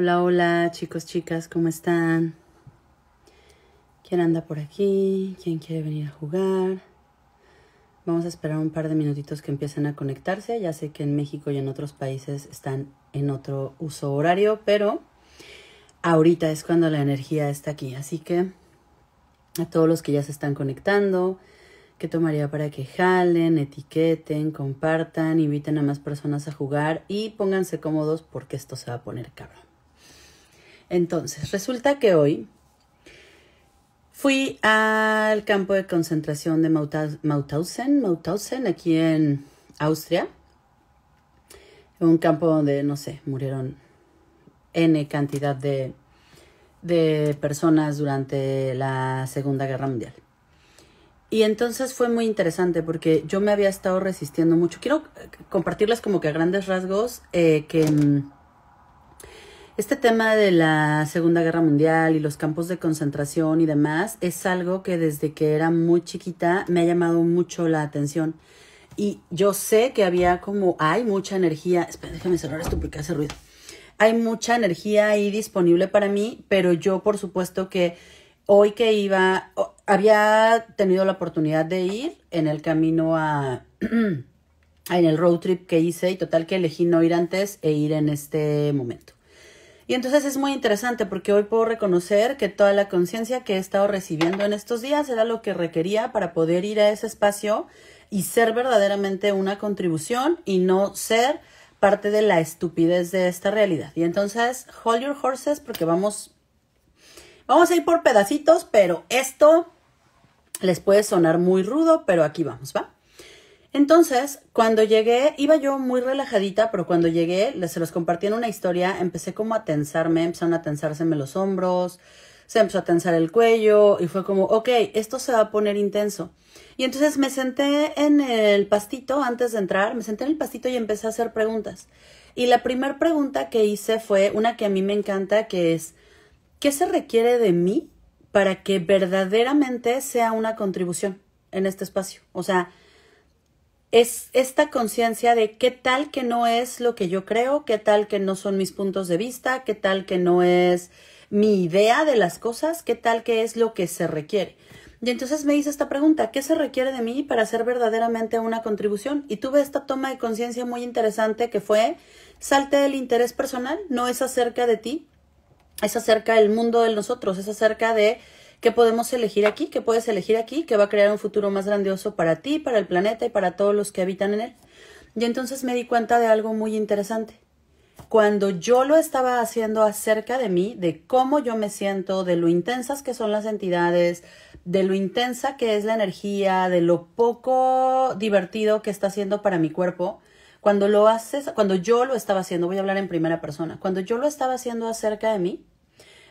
Hola, hola, chicos, chicas, ¿cómo están? ¿Quién anda por aquí? ¿Quién quiere venir a jugar? Vamos a esperar un par de minutitos que empiecen a conectarse. Ya sé que en México y en otros países están en otro uso horario, pero ahorita es cuando la energía está aquí. Así que a todos los que ya se están conectando, que tomaría para que jalen, etiqueten, compartan, inviten a más personas a jugar y pónganse cómodos porque esto se va a poner cabrón. Entonces, resulta que hoy fui al campo de concentración de Mauthausen, Mauthausen, aquí en Austria. Un campo donde, no sé, murieron N cantidad de, de personas durante la Segunda Guerra Mundial. Y entonces fue muy interesante porque yo me había estado resistiendo mucho. Quiero compartirles como que a grandes rasgos eh, que mm, este tema de la Segunda Guerra Mundial y los campos de concentración y demás es algo que desde que era muy chiquita me ha llamado mucho la atención. Y yo sé que había como, hay mucha energía, espera, déjame cerrar esto porque hace ruido. Hay mucha energía ahí disponible para mí, pero yo por supuesto que hoy que iba, había tenido la oportunidad de ir en el camino a, en el road trip que hice y total que elegí no ir antes e ir en este momento. Y entonces es muy interesante porque hoy puedo reconocer que toda la conciencia que he estado recibiendo en estos días era lo que requería para poder ir a ese espacio y ser verdaderamente una contribución y no ser parte de la estupidez de esta realidad. Y entonces, hold your horses porque vamos vamos a ir por pedacitos, pero esto les puede sonar muy rudo, pero aquí vamos, ¿va? Entonces, cuando llegué, iba yo muy relajadita, pero cuando llegué, se los compartí en una historia, empecé como a tensarme, empezaron a tensárseme los hombros, se empezó a tensar el cuello y fue como, ok, esto se va a poner intenso. Y entonces me senté en el pastito antes de entrar, me senté en el pastito y empecé a hacer preguntas. Y la primera pregunta que hice fue una que a mí me encanta, que es, ¿qué se requiere de mí para que verdaderamente sea una contribución en este espacio? O sea, es esta conciencia de qué tal que no es lo que yo creo, qué tal que no son mis puntos de vista, qué tal que no es mi idea de las cosas, qué tal que es lo que se requiere. Y entonces me hice esta pregunta, ¿qué se requiere de mí para ser verdaderamente una contribución? Y tuve esta toma de conciencia muy interesante que fue, salte del interés personal, no es acerca de ti, es acerca del mundo de nosotros, es acerca de ¿Qué podemos elegir aquí, ¿Qué puedes elegir aquí, ¿Qué va a crear un futuro más grandioso para ti, para el planeta y para todos los que habitan en él. Y entonces me di cuenta de algo muy interesante. Cuando yo lo estaba haciendo acerca de mí, de cómo yo me siento, de lo intensas que son las entidades, de lo intensa que es la energía, de lo poco divertido que está haciendo para mi cuerpo, cuando lo haces, cuando yo lo estaba haciendo, voy a hablar en primera persona, cuando yo lo estaba haciendo acerca de mí,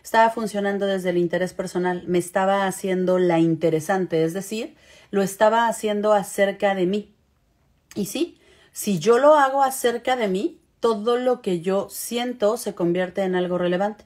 estaba funcionando desde el interés personal, me estaba haciendo la interesante, es decir, lo estaba haciendo acerca de mí. Y sí, si yo lo hago acerca de mí, todo lo que yo siento se convierte en algo relevante.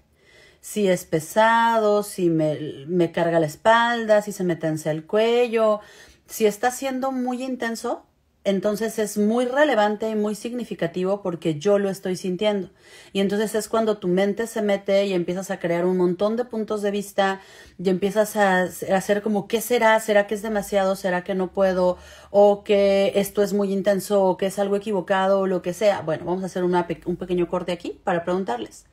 Si es pesado, si me, carga la espalda, si se me tensa el cuello, si está siendo muy intenso, entonces es muy relevante y muy significativo porque yo lo estoy sintiendo. Y entonces es cuando tu mente se mete y empiezas a crear un montón de puntos de vista y empiezas a hacer como, ¿qué será? ¿Será que es demasiado? ¿Será que no puedo? ¿O que esto es muy intenso? ¿O que es algo equivocado? O lo que sea. Bueno, vamos a hacer un pequeño corte aquí para preguntarles.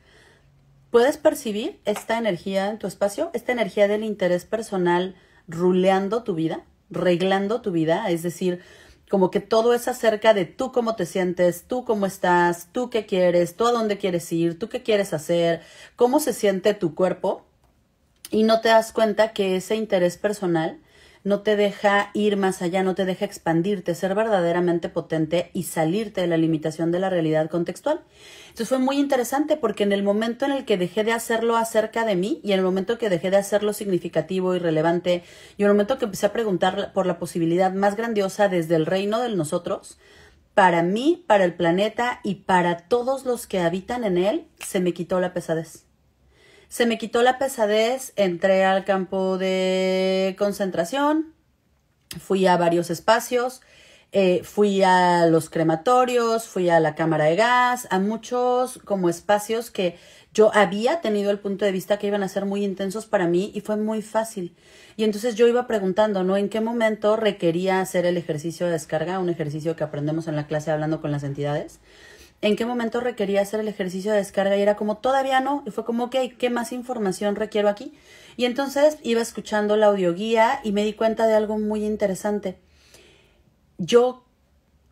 ¿Puedes percibir esta energía en tu espacio? ¿Esta energía del interés personal ruleando tu vida? ¿Reglando tu vida? Es decir como que todo es acerca de tú cómo te sientes, tú cómo estás, tú qué quieres, tú a dónde quieres ir, tú qué quieres hacer, cómo se siente tu cuerpo y no te das cuenta que ese interés personal no te deja ir más allá, no te deja expandirte, ser verdaderamente potente y salirte de la limitación de la realidad contextual. Entonces fue muy interesante porque en el momento en el que dejé de hacerlo acerca de mí y en el momento que dejé de hacerlo significativo y relevante y en el momento que empecé a preguntar por la posibilidad más grandiosa desde el reino de nosotros, para mí, para el planeta y para todos los que habitan en él, se me quitó la pesadez. Se me quitó la pesadez, entré al campo de concentración, fui a varios espacios, eh, fui a los crematorios, fui a la cámara de gas, a muchos como espacios que yo había tenido el punto de vista que iban a ser muy intensos para mí y fue muy fácil. Y entonces yo iba preguntando, ¿no? ¿En qué momento requería hacer el ejercicio de descarga, un ejercicio que aprendemos en la clase hablando con las entidades? en qué momento requería hacer el ejercicio de descarga y era como todavía no, y fue como, ok, ¿qué más información requiero aquí? Y entonces iba escuchando la audioguía y me di cuenta de algo muy interesante. Yo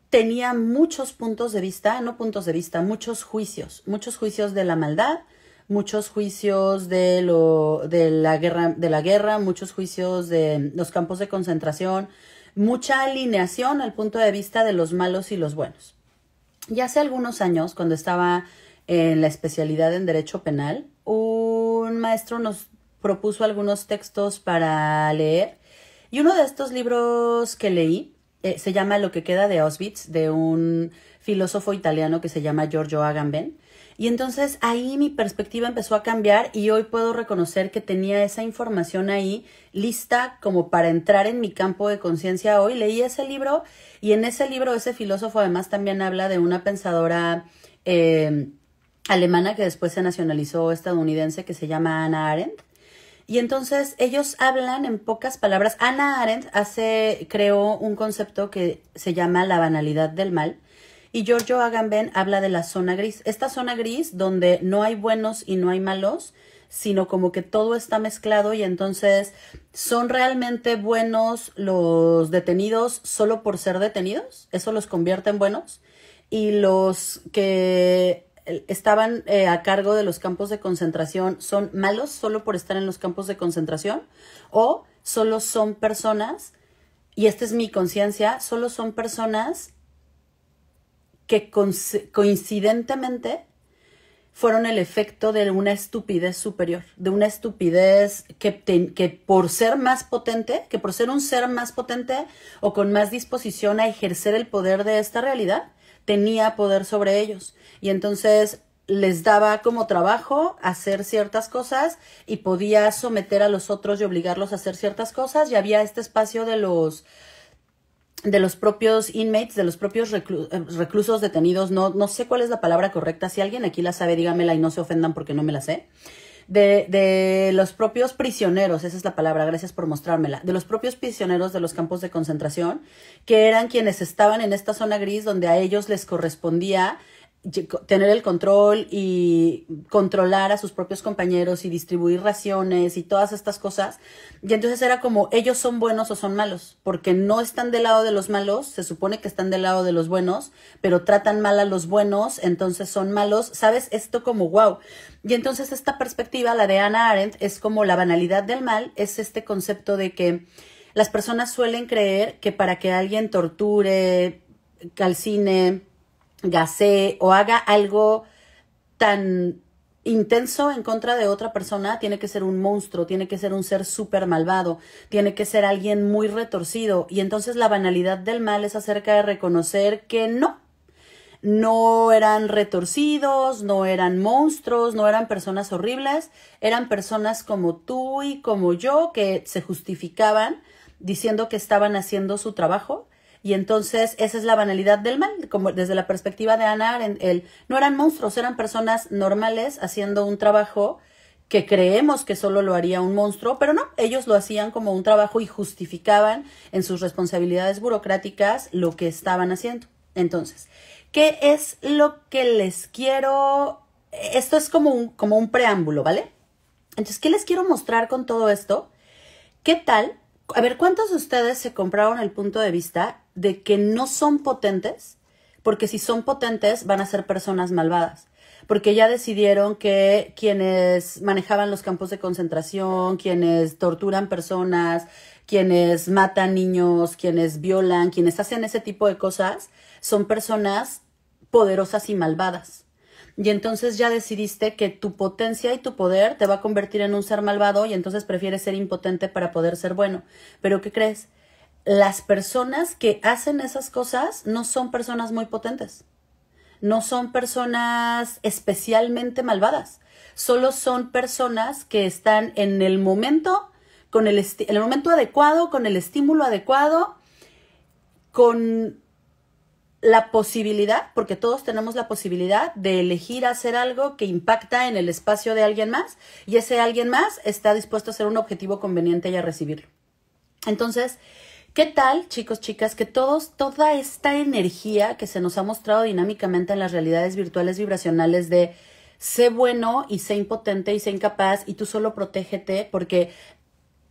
tenía muchos puntos de vista, no puntos de vista, muchos juicios, muchos juicios de la maldad, muchos juicios de lo de la guerra de la guerra, muchos juicios de los campos de concentración, mucha alineación al punto de vista de los malos y los buenos. Ya hace algunos años, cuando estaba en la especialidad en Derecho Penal, un maestro nos propuso algunos textos para leer. Y uno de estos libros que leí eh, se llama Lo que queda de Auschwitz, de un filósofo italiano que se llama Giorgio Agamben. Y entonces ahí mi perspectiva empezó a cambiar y hoy puedo reconocer que tenía esa información ahí lista como para entrar en mi campo de conciencia hoy. Leí ese libro y en ese libro ese filósofo además también habla de una pensadora eh, alemana que después se nacionalizó estadounidense que se llama Anna Arendt. Y entonces ellos hablan en pocas palabras. Anna Arendt hace, creó un concepto que se llama la banalidad del mal y Giorgio Agamben habla de la zona gris. Esta zona gris donde no hay buenos y no hay malos, sino como que todo está mezclado y entonces son realmente buenos los detenidos solo por ser detenidos. Eso los convierte en buenos. Y los que eh, estaban eh, a cargo de los campos de concentración son malos solo por estar en los campos de concentración o solo son personas, y esta es mi conciencia, solo son personas que coincidentemente fueron el efecto de una estupidez superior, de una estupidez que, por ser más potente, que por ser un ser más potente o con más disposición a ejercer el poder de esta realidad, tenía poder sobre ellos. Y entonces les daba como trabajo hacer ciertas cosas y podía someter a los otros y obligarlos a hacer ciertas cosas y había este espacio de los de los propios inmates, de los propios eh, reclusos detenidos, no, no sé cuál es la palabra correcta, si alguien aquí la sabe, dígamela y no se ofendan porque no me la sé. De, de, los propios prisioneros, esa es la palabra, gracias por mostrármela, de los propios prisioneros de los campos de concentración, que eran quienes estaban en esta zona gris donde a ellos les correspondía tener el control y controlar a sus propios compañeros y distribuir raciones y todas estas cosas. Y entonces era como ellos son buenos o son malos, porque no están del lado de los malos, se supone que están del lado de los buenos, pero tratan mal a los buenos, entonces son malos, ¿sabes? Esto como wow. Y entonces esta perspectiva, la de Anna Arendt, es como la banalidad del mal, es este concepto de que las personas suelen creer que para que alguien torture, calcine, gasee o haga algo tan intenso en contra de otra persona, tiene que ser un monstruo, tiene que ser un ser súper malvado, tiene que ser alguien muy retorcido. Y entonces la banalidad del mal es acerca de reconocer que no, no eran retorcidos, no eran monstruos, no eran personas horribles, eran personas como tú y como yo que se justificaban diciendo que estaban haciendo su trabajo y entonces esa es la banalidad del mal, como desde la perspectiva de Ana Arendt, no eran monstruos, eran personas normales haciendo un trabajo que creemos que solo lo haría un monstruo, pero no, ellos lo hacían como un trabajo y justificaban en sus responsabilidades burocráticas lo que estaban haciendo. Entonces, ¿qué es lo que les quiero? Esto es como un, como un preámbulo, ¿vale? Entonces, ¿qué les quiero mostrar con todo esto? ¿Qué tal? A ver, ¿cuántos de ustedes se compraron el punto de vista de que no son potentes, porque si son potentes van a ser personas malvadas, porque ya decidieron que quienes manejaban los campos de concentración, quienes torturan personas, quienes matan niños, quienes violan, quienes hacen ese tipo de cosas, son personas poderosas y malvadas. Y entonces ya decidiste que tu potencia y tu poder te va a convertir en un ser malvado y entonces prefieres ser impotente para poder ser bueno. Pero ¿qué crees? las personas que hacen esas cosas no son personas muy potentes, no son personas especialmente malvadas, solo son personas que están en el momento, con el el momento adecuado, con el estímulo adecuado, con la posibilidad, porque todos tenemos la posibilidad de elegir hacer algo que impacta en el espacio de alguien más y ese alguien más está dispuesto a ser un objetivo conveniente y a recibirlo. Entonces, ¿Qué tal, chicos, chicas? Que todos, toda esta energía que se nos ha mostrado dinámicamente en las realidades virtuales vibracionales de sé bueno y sé impotente y sé incapaz y tú solo protégete porque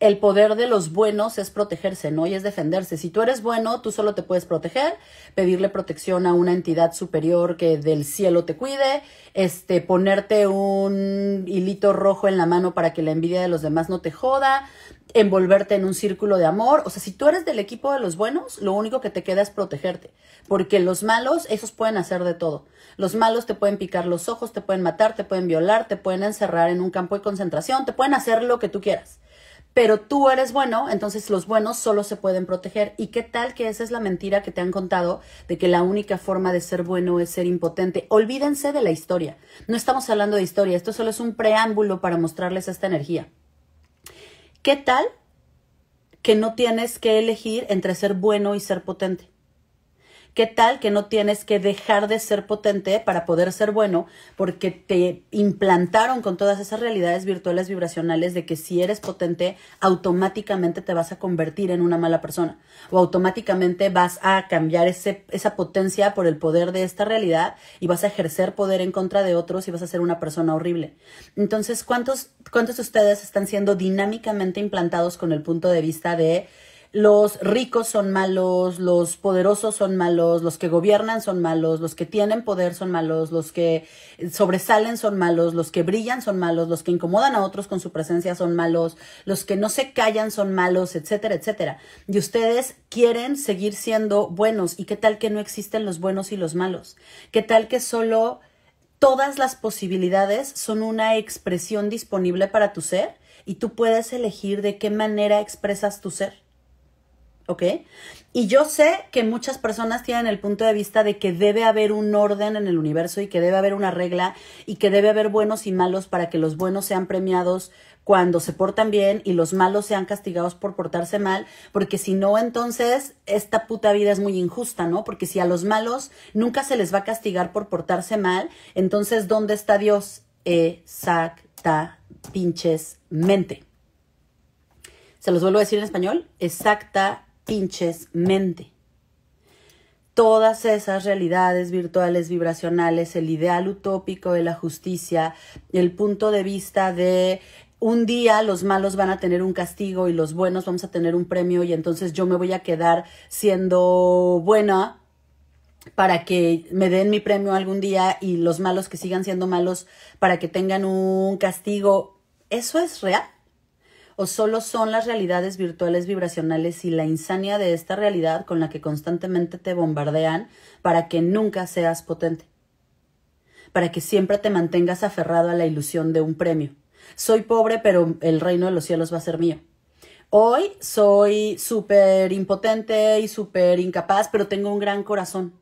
el poder de los buenos es protegerse, ¿no? Y es defenderse. Si tú eres bueno, tú solo te puedes proteger, pedirle protección a una entidad superior que del cielo te cuide, este, ponerte un hilito rojo en la mano para que la envidia de los demás no te joda, envolverte en un círculo de amor. O sea, si tú eres del equipo de los buenos, lo único que te queda es protegerte. Porque los malos, esos pueden hacer de todo. Los malos te pueden picar los ojos, te pueden matar, te pueden violar, te pueden encerrar en un campo de concentración, te pueden hacer lo que tú quieras pero tú eres bueno, entonces los buenos solo se pueden proteger. ¿Y qué tal que esa es la mentira que te han contado de que la única forma de ser bueno es ser impotente? Olvídense de la historia. No estamos hablando de historia, esto solo es un preámbulo para mostrarles esta energía. ¿Qué tal que no tienes que elegir entre ser bueno y ser potente? ¿Qué tal que no tienes que dejar de ser potente para poder ser bueno? Porque te implantaron con todas esas realidades virtuales vibracionales de que si eres potente, automáticamente te vas a convertir en una mala persona o automáticamente vas a cambiar esa potencia por el poder de esta realidad y vas a ejercer poder en contra de otros y vas a ser una persona horrible. Entonces, ¿cuántos, cuántos de ustedes están siendo dinámicamente implantados con el punto de vista de los ricos son malos, los poderosos son malos, los que gobiernan son malos, los que tienen poder son malos, los que sobresalen son malos, los que brillan son malos, los que incomodan a otros con su presencia son malos, los que no se callan son malos, etcétera, etcétera. Y ustedes quieren seguir siendo buenos. ¿Y qué tal que no existen los buenos y los malos? ¿Qué tal que solo todas las posibilidades son una expresión disponible para tu ser? Y tú puedes elegir de qué manera expresas tu ser. ¿ok? Y yo sé que muchas personas tienen el punto de vista de que debe haber un orden en el universo y que debe haber una regla y que debe haber buenos y malos para que los buenos sean premiados cuando se portan bien y los malos sean castigados por portarse mal, porque si no, entonces esta puta vida es muy injusta, ¿no? Porque si a los malos nunca se les va a castigar por portarse mal, entonces ¿dónde está Dios? Exacta pinches mente. Se los vuelvo a decir en español, exacta pinches mente. Todas esas realidades virtuales, vibracionales, el ideal utópico de la justicia, el punto de vista de un día los malos van a tener un castigo y los buenos vamos a tener un premio y entonces yo me voy a quedar siendo buena para que me den mi premio algún día y los malos que sigan siendo malos para que tengan un castigo. ¿Eso es real? o solo son las realidades virtuales vibracionales y la insania de esta realidad con la que constantemente te bombardean para que nunca seas potente, para que siempre te mantengas aferrado a la ilusión de un premio. Soy pobre, pero el reino de los cielos va a ser mío. Hoy soy súper impotente y súper incapaz, pero tengo un gran corazón.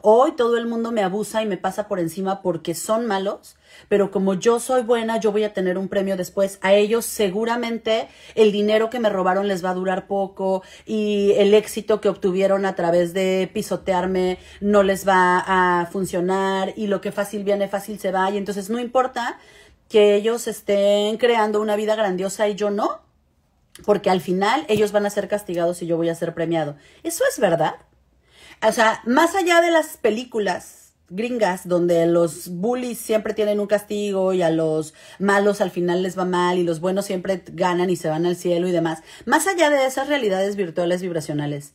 Hoy todo el mundo me abusa y me pasa por encima porque son malos, pero como yo soy buena, yo voy a tener un premio después. A ellos seguramente el dinero que me robaron les va a durar poco y el éxito que obtuvieron a través de pisotearme no les va a funcionar y lo que fácil viene, fácil se va. Y entonces no importa que ellos estén creando una vida grandiosa y yo no, porque al final ellos van a ser castigados y yo voy a ser premiado. Eso es verdad. O sea, más allá de las películas gringas donde los bullies siempre tienen un castigo y a los malos al final les va mal y los buenos siempre ganan y se van al cielo y demás, más allá de esas realidades virtuales vibracionales,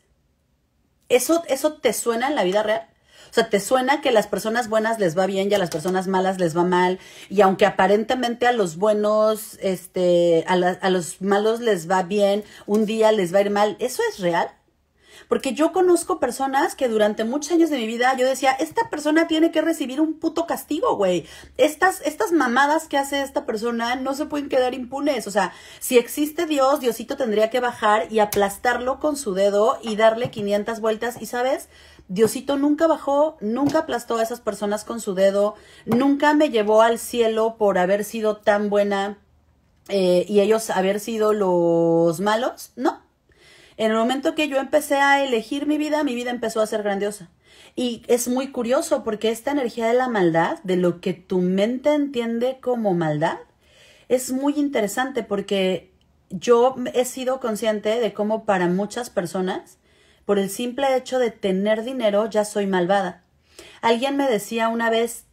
¿eso, eso te suena en la vida real? O sea, ¿te suena que a las personas buenas les va bien y a las personas malas les va mal? Y aunque aparentemente a los buenos, este, a, a los malos les va bien, un día les va a ir mal, ¿eso es real? Porque yo conozco personas que durante muchos años de mi vida yo decía, esta persona tiene que recibir un puto castigo, güey. Estas, estas mamadas que hace esta persona no se pueden quedar impunes. O sea, si existe Dios, Diosito tendría que bajar y aplastarlo con su dedo y darle 500 vueltas. Y sabes, Diosito nunca bajó, nunca aplastó a esas personas con su dedo, nunca me llevó al cielo por haber sido tan buena eh, y ellos haber sido los malos, ¿no? En el momento que yo empecé a elegir mi vida, mi vida empezó a ser grandiosa. Y es muy curioso porque esta energía de la maldad, de lo que tu mente entiende como maldad, es muy interesante porque yo he sido consciente de cómo para muchas personas, por el simple hecho de tener dinero, ya soy malvada. Alguien me decía una vez,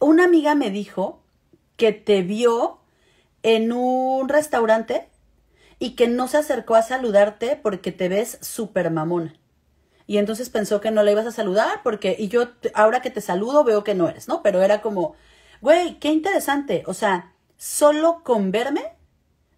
una amiga me dijo que te vio en un restaurante y que no se acercó a saludarte porque te ves súper mamona. Y entonces pensó que no la ibas a saludar porque, y yo ahora que te saludo veo que no eres, ¿no? Pero era como, güey, qué interesante. O sea, solo con verme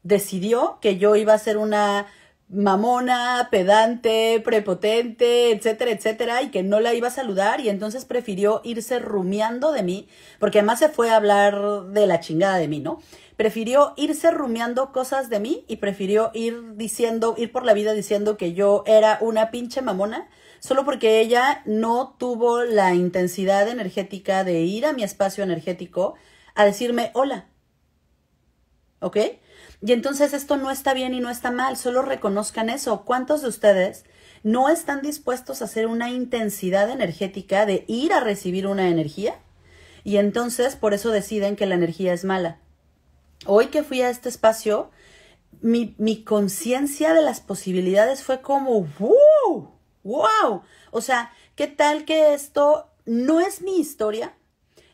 decidió que yo iba a ser una mamona, pedante, prepotente, etcétera, etcétera, y que no la iba a saludar y entonces prefirió irse rumiando de mí, porque además se fue a hablar de la chingada de mí, ¿no? Prefirió irse rumiando cosas de mí y prefirió ir diciendo, ir por la vida diciendo que yo era una pinche mamona, solo porque ella no tuvo la intensidad energética de ir a mi espacio energético a decirme hola. ¿Ok? Y entonces esto no está bien y no está mal, solo reconozcan eso. ¿Cuántos de ustedes no están dispuestos a hacer una intensidad energética de ir a recibir una energía? Y entonces por eso deciden que la energía es mala. Hoy que fui a este espacio, mi, mi conciencia de las posibilidades fue como, ¡wow! ¡Wow! O sea, ¿qué tal que esto no es mi historia?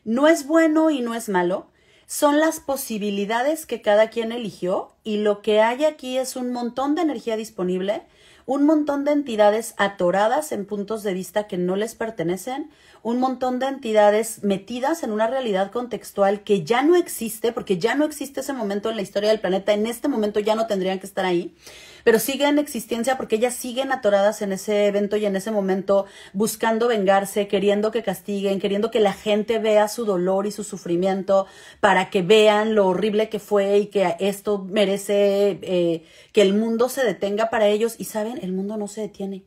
No es bueno y no es malo son las posibilidades que cada quien eligió y lo que hay aquí es un montón de energía disponible, un montón de entidades atoradas en puntos de vista que no les pertenecen, un montón de entidades metidas en una realidad contextual que ya no existe, porque ya no existe ese momento en la historia del planeta, en este momento ya no tendrían que estar ahí pero sigue en existencia porque ellas siguen atoradas en ese evento y en ese momento buscando vengarse, queriendo que castiguen, queriendo que la gente vea su dolor y su sufrimiento para que vean lo horrible que fue y que esto merece eh, que el mundo se detenga para ellos. Y saben, el mundo no se detiene.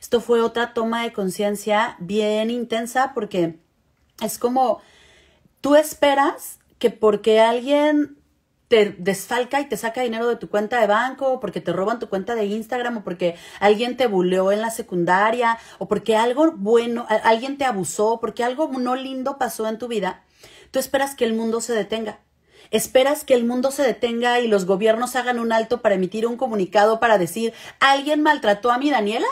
Esto fue otra toma de conciencia bien intensa porque es como tú esperas que porque alguien te desfalca y te saca dinero de tu cuenta de banco, o porque te roban tu cuenta de Instagram, o porque alguien te buleó en la secundaria, o porque algo bueno, alguien te abusó, porque algo no lindo pasó en tu vida, tú esperas que el mundo se detenga. Esperas que el mundo se detenga y los gobiernos hagan un alto para emitir un comunicado para decir, ¿alguien maltrató a mi Daniela?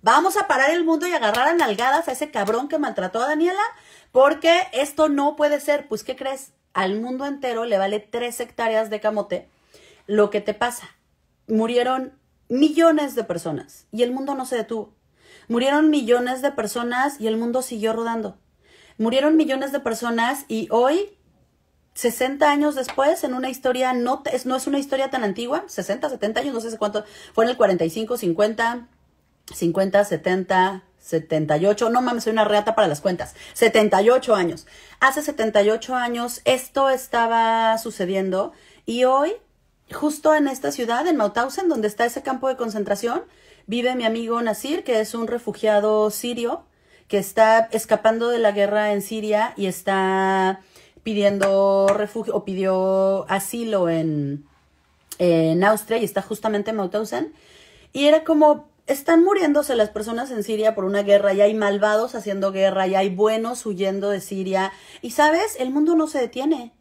Vamos a parar el mundo y agarrar a nalgadas a ese cabrón que maltrató a Daniela, porque esto no puede ser. Pues, ¿qué crees? al mundo entero le vale tres hectáreas de camote lo que te pasa. Murieron millones de personas y el mundo no se detuvo. Murieron millones de personas y el mundo siguió rodando. Murieron millones de personas y hoy, 60 años después, en una historia, no, es, no es una historia tan antigua, 60, 70 años, no sé cuánto, fue en el 45, 50, 50, 70, 78, no mames, soy una reata para las cuentas. 78 años. Hace 78 años esto estaba sucediendo y hoy, justo en esta ciudad, en Mauthausen, donde está ese campo de concentración, vive mi amigo Nasir, que es un refugiado sirio, que está escapando de la guerra en Siria y está pidiendo refugio o pidió asilo en, Austria y está justamente en Mauthausen. Y era como, están muriéndose las personas en Siria por una guerra, y hay malvados haciendo guerra, y hay buenos huyendo de Siria. Y sabes, el mundo no se detiene.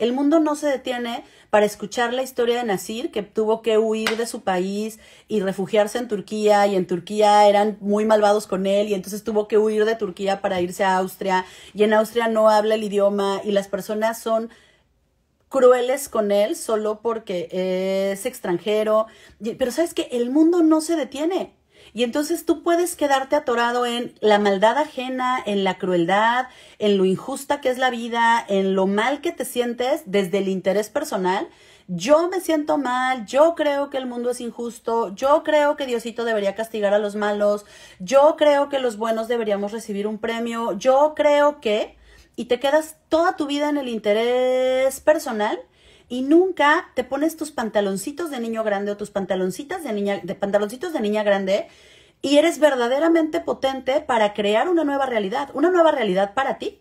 El mundo no se detiene para escuchar la historia de Nasir, que tuvo que huir de su país y refugiarse en Turquía, y en Turquía eran muy malvados con él, y entonces tuvo que huir de Turquía para irse a Austria, y en Austria no habla el idioma, y las personas son crueles con él solo porque es extranjero. Pero sabes que el mundo no se detiene. Y entonces tú puedes quedarte atorado en la maldad ajena, en la crueldad, en lo injusta que es la vida, en lo mal que te sientes desde el interés personal. Yo me siento mal, yo creo que el mundo es injusto, yo creo que Diosito debería castigar a los malos, yo creo que los buenos deberíamos recibir un premio, yo creo que y te quedas toda tu vida en el interés personal y nunca te pones tus pantaloncitos de niño grande o tus pantaloncitas de niña de pantaloncitos de niña grande y eres verdaderamente potente para crear una nueva realidad, una nueva realidad para ti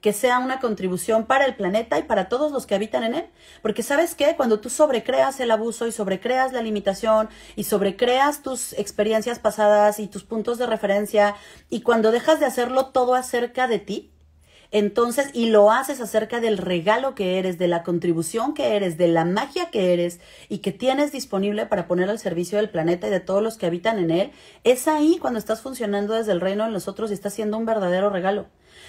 que sea una contribución para el planeta y para todos los que habitan en él. Porque sabes qué? cuando tú sobrecreas el abuso y sobrecreas la limitación y sobrecreas tus experiencias pasadas y tus puntos de referencia y cuando dejas de hacerlo todo acerca de ti, entonces, y lo haces acerca del regalo que eres, de la contribución que eres, de la magia que eres y que tienes disponible para poner al servicio del planeta y de todos los que habitan en él, es ahí cuando estás funcionando desde el reino de los otros y estás siendo un verdadero regalo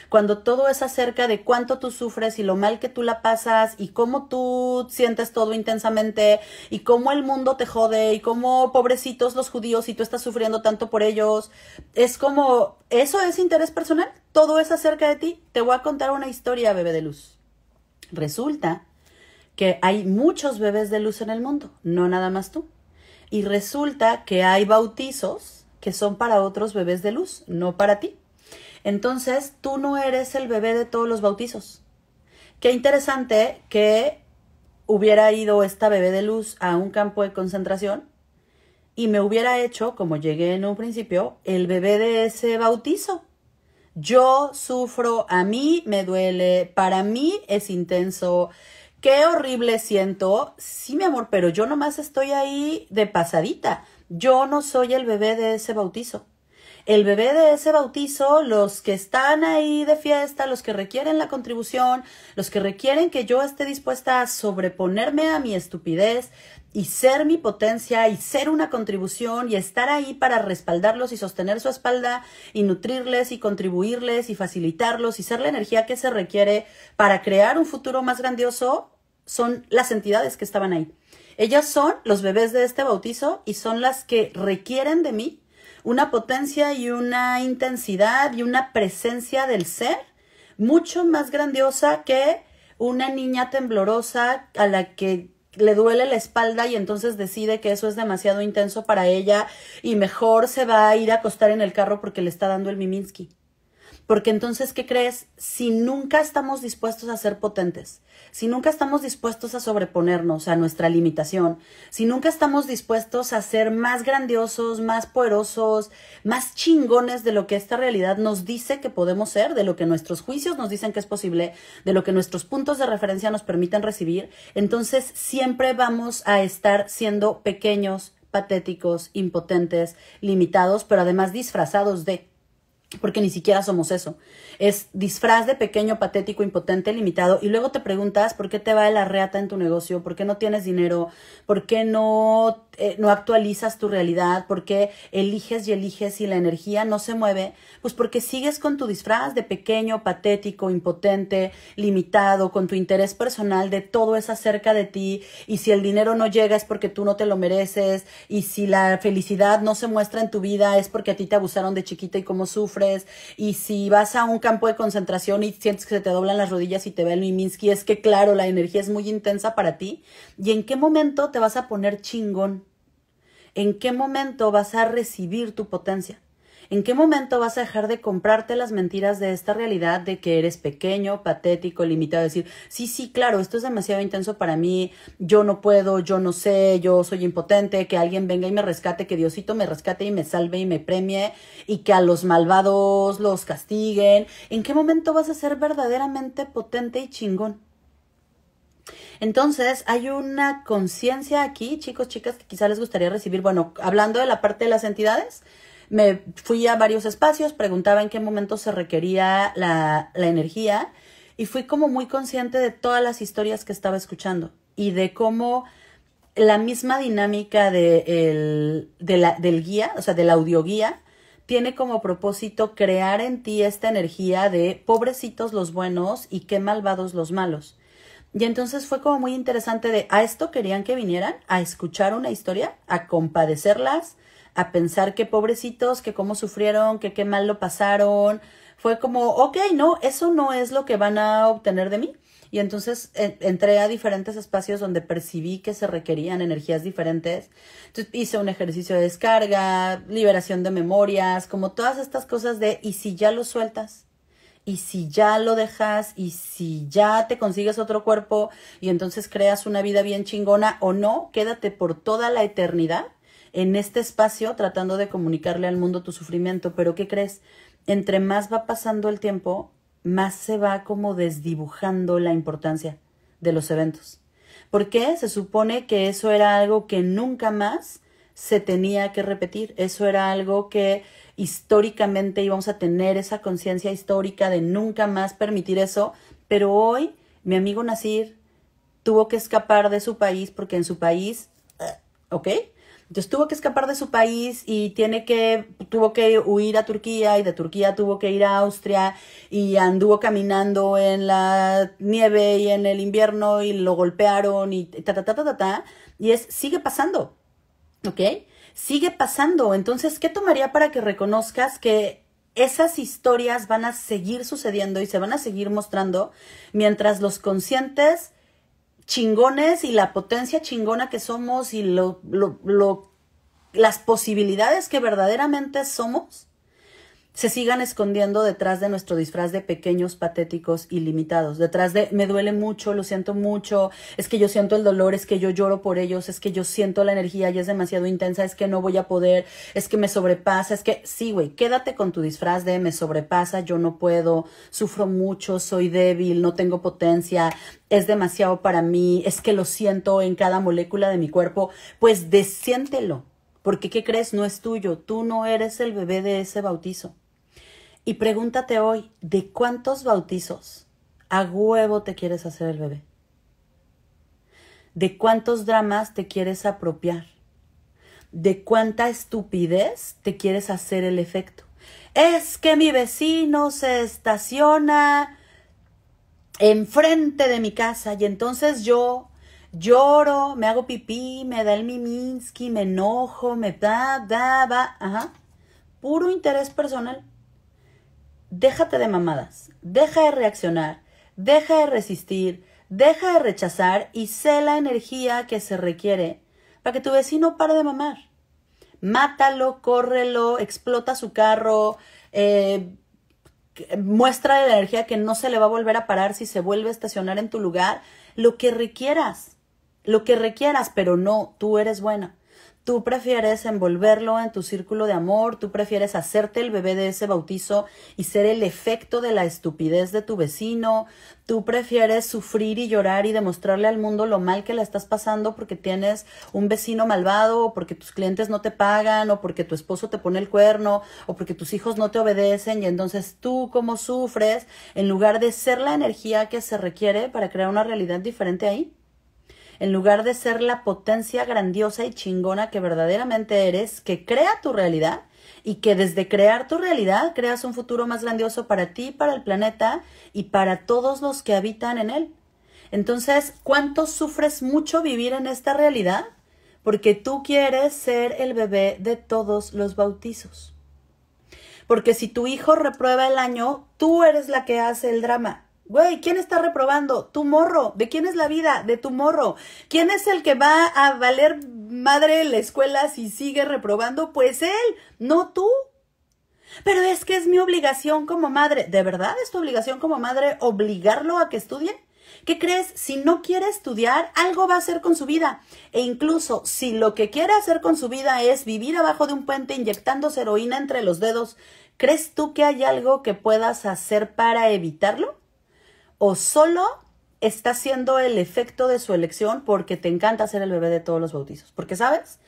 cuando todo es acerca de cuánto tú sufres y lo mal que tú la pasas y cómo tú sientes todo intensamente y cómo el mundo te jode y cómo pobrecitos los judíos y tú estás sufriendo tanto por ellos, es como, eso es interés personal, todo es acerca de ti. Te voy a contar una historia, bebé de luz. Resulta que hay muchos bebés de luz en el mundo, no nada más tú. Y resulta que hay bautizos que son para otros bebés de luz, no para ti. Entonces, tú no eres el bebé de todos los bautizos. Qué interesante que hubiera ido esta bebé de luz a un campo de concentración y me hubiera hecho, como llegué en un principio, el bebé de ese bautizo. Yo sufro, a mí me duele, para mí es intenso, qué horrible siento. Sí, mi amor, pero yo nomás estoy ahí de pasadita. Yo no soy el bebé de ese bautizo. El bebé de ese bautizo, los que están ahí de fiesta, los que requieren la contribución, los que requieren que yo esté dispuesta a sobreponerme a mi estupidez y ser mi potencia y ser una contribución y estar ahí para respaldarlos y sostener su espalda y nutrirles y contribuirles y facilitarlos y ser la energía que se requiere para crear un futuro más grandioso, son las entidades que estaban ahí. Ellas son los bebés de este bautizo y son las que requieren de mí una potencia y una intensidad y una presencia del ser mucho más grandiosa que una niña temblorosa a la que le duele la espalda y entonces decide que eso es demasiado intenso para ella y mejor se va a ir a acostar en el carro porque le está dando el Miminsky. Porque entonces, ¿qué crees? Si nunca estamos dispuestos a ser potentes, si nunca estamos dispuestos a sobreponernos a nuestra limitación, si nunca estamos dispuestos a ser más grandiosos, más poderosos, más chingones de lo que esta realidad nos dice que podemos ser, de lo que nuestros juicios nos dicen que es posible, de lo que nuestros puntos de referencia nos permiten recibir, entonces siempre vamos a estar siendo pequeños, patéticos, impotentes, limitados, pero además disfrazados de porque ni siquiera somos eso. Es disfraz de pequeño, patético, impotente, limitado, y luego te preguntas por qué te va de la reata en tu negocio, por qué no tienes dinero, por qué no, eh, no actualizas tu realidad, por qué eliges y eliges y la energía no se mueve, pues porque sigues con tu disfraz de pequeño, patético, impotente, limitado, con tu interés personal de todo es acerca de ti, y si el dinero no llega es porque tú no te lo mereces, y si la felicidad no se muestra en tu vida es porque a ti te abusaron de chiquita y cómo sufre y si vas a un campo de concentración y sientes que se te doblan las rodillas y te ve el minsky es que claro, la energía es muy intensa para ti. ¿Y en qué momento te vas a poner chingón? ¿En qué momento vas a recibir tu potencia? ¿En qué momento vas a dejar de comprarte las mentiras de esta realidad de que eres pequeño, patético, limitado? Decir, sí, sí, claro, esto es demasiado intenso para mí, yo no puedo, yo no sé, yo soy impotente, que alguien venga y me rescate, que Diosito me rescate y me salve y me premie y que a los malvados los castiguen. ¿En qué momento vas a ser verdaderamente potente y chingón? Entonces, hay una conciencia aquí, chicos, chicas, que quizá les gustaría recibir. Bueno, hablando de la parte de las entidades, me fui a varios espacios, preguntaba en qué momento se requería la, energía y fui como muy consciente de todas las historias que estaba escuchando y de cómo la misma dinámica de el, del guía, o sea, del audioguía, tiene como propósito crear en ti esta energía de pobrecitos los buenos y qué malvados los malos. Y entonces fue como muy interesante de a esto querían que vinieran a escuchar una historia, a compadecerlas, a pensar que pobrecitos, que cómo sufrieron, que qué mal lo pasaron. Fue como, ok, no, eso no es lo que van a obtener de mí. Y entonces e, entré a diferentes espacios donde percibí que se requerían energías diferentes. hice un ejercicio de descarga, liberación de memorias, como todas estas cosas de, ¿y si ya lo sueltas? y si ya lo dejas y si ya te consigues otro cuerpo y entonces creas una vida bien chingona o no, quédate por toda la eternidad en este espacio tratando de comunicarle al mundo tu sufrimiento, pero ¿qué crees? Entre más va pasando el tiempo, más se va como desdibujando la importancia de los eventos. Porque se supone que eso era algo que nunca más se tenía que repetir. Eso era algo que históricamente íbamos a tener esa conciencia histórica de nunca más permitir eso. Pero hoy mi amigo Nasir tuvo que escapar de su país porque en su país, eh, ¿ok? Entonces tuvo que escapar de su país y tiene que, tuvo que huir a Turquía y de Turquía tuvo que ir a Austria y anduvo caminando en la nieve y en el invierno y lo golpearon y ta, ta, ta, ta, ta, Y es, sigue pasando, ¿ok? Sigue pasando. Entonces, ¿qué tomaría para que reconozcas que esas historias van a seguir sucediendo y se van a seguir mostrando mientras los conscientes chingones y la potencia chingona que somos y lo, lo, lo, las posibilidades que verdaderamente somos, se sigan escondiendo detrás de nuestro disfraz de pequeños, patéticos y limitados, detrás de me duele mucho, lo siento mucho, es que yo siento el dolor, es que yo lloro por ellos, es que yo siento la energía y es demasiado intensa, es que no voy a poder, es que me sobrepasa, es que sí, güey, quédate con tu disfraz de me sobrepasa, yo no puedo, sufro mucho, soy débil, no tengo potencia, es demasiado para mí, es que lo siento en cada molécula de mi cuerpo, pues desciéntelo. Porque, ¿qué crees? No es tuyo. Tú no eres el bebé de ese bautizo. Y pregúntate hoy, ¿de cuántos bautizos a huevo te quieres hacer el bebé? ¿De cuántos dramas te quieres apropiar? ¿De cuánta estupidez te quieres hacer el efecto? Es que mi vecino se estaciona enfrente de mi casa y entonces yo lloro, me hago pipí, me da el miminsky, me enojo, me da, da, va, ajá. Puro interés personal déjate de mamadas, deja de reaccionar, deja de resistir, deja de rechazar y sé la energía que se requiere para que tu vecino pare de mamar. Mátalo, córrelo, explota su carro, eh, muestra la energía que no se le va a volver a parar si se vuelve a estacionar en tu lugar, lo que requieras, lo que requieras, pero no, tú eres buena. Tú prefieres envolverlo en tu círculo de amor, tú prefieres hacerte el bebé de ese bautizo y ser el efecto de la estupidez de tu vecino, tú prefieres sufrir y llorar y demostrarle al mundo lo mal que le estás pasando porque tienes un vecino malvado o porque tus clientes no te pagan o porque tu esposo te pone el cuerno o porque tus hijos no te obedecen y entonces tú como sufres en lugar de ser la energía que se requiere para crear una realidad diferente ahí en lugar de ser la potencia grandiosa y chingona que verdaderamente eres, que crea tu realidad y que desde crear tu realidad creas un futuro más grandioso para ti, para el planeta y para todos los que habitan en él. Entonces, ¿cuánto sufres mucho vivir en esta realidad? Porque tú quieres ser el bebé de todos los bautizos. Porque si tu hijo reprueba el año, tú eres la que hace el drama. Güey, ¿quién está reprobando? Tu morro. ¿De quién es la vida? De tu morro. ¿Quién es el que va a valer madre la escuela si sigue reprobando? Pues él, no tú. Pero es que es mi obligación como madre. ¿De verdad es tu obligación como madre obligarlo a que estudie? ¿Qué crees? Si no quiere estudiar, algo va a hacer con su vida. E incluso si lo que quiere hacer con su vida es vivir abajo de un puente inyectándose heroína entre los dedos, ¿crees tú que hay algo que puedas hacer para evitarlo? o solo está siendo el efecto de su elección porque te encanta ser el bebé de todos los bautizos. Porque, ¿sabes?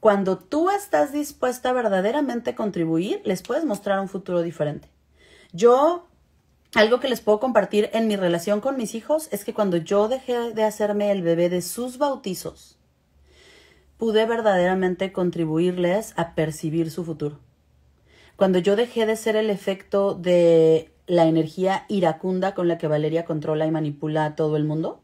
Cuando tú estás dispuesta a verdaderamente contribuir, les puedes mostrar un futuro diferente. Yo, algo que les puedo compartir en mi relación con mis hijos es que cuando yo dejé de hacerme el bebé de sus bautizos, pude verdaderamente contribuirles a percibir su futuro. Cuando yo dejé de ser el efecto de la energía iracunda con la que Valeria controla y manipula a todo el mundo,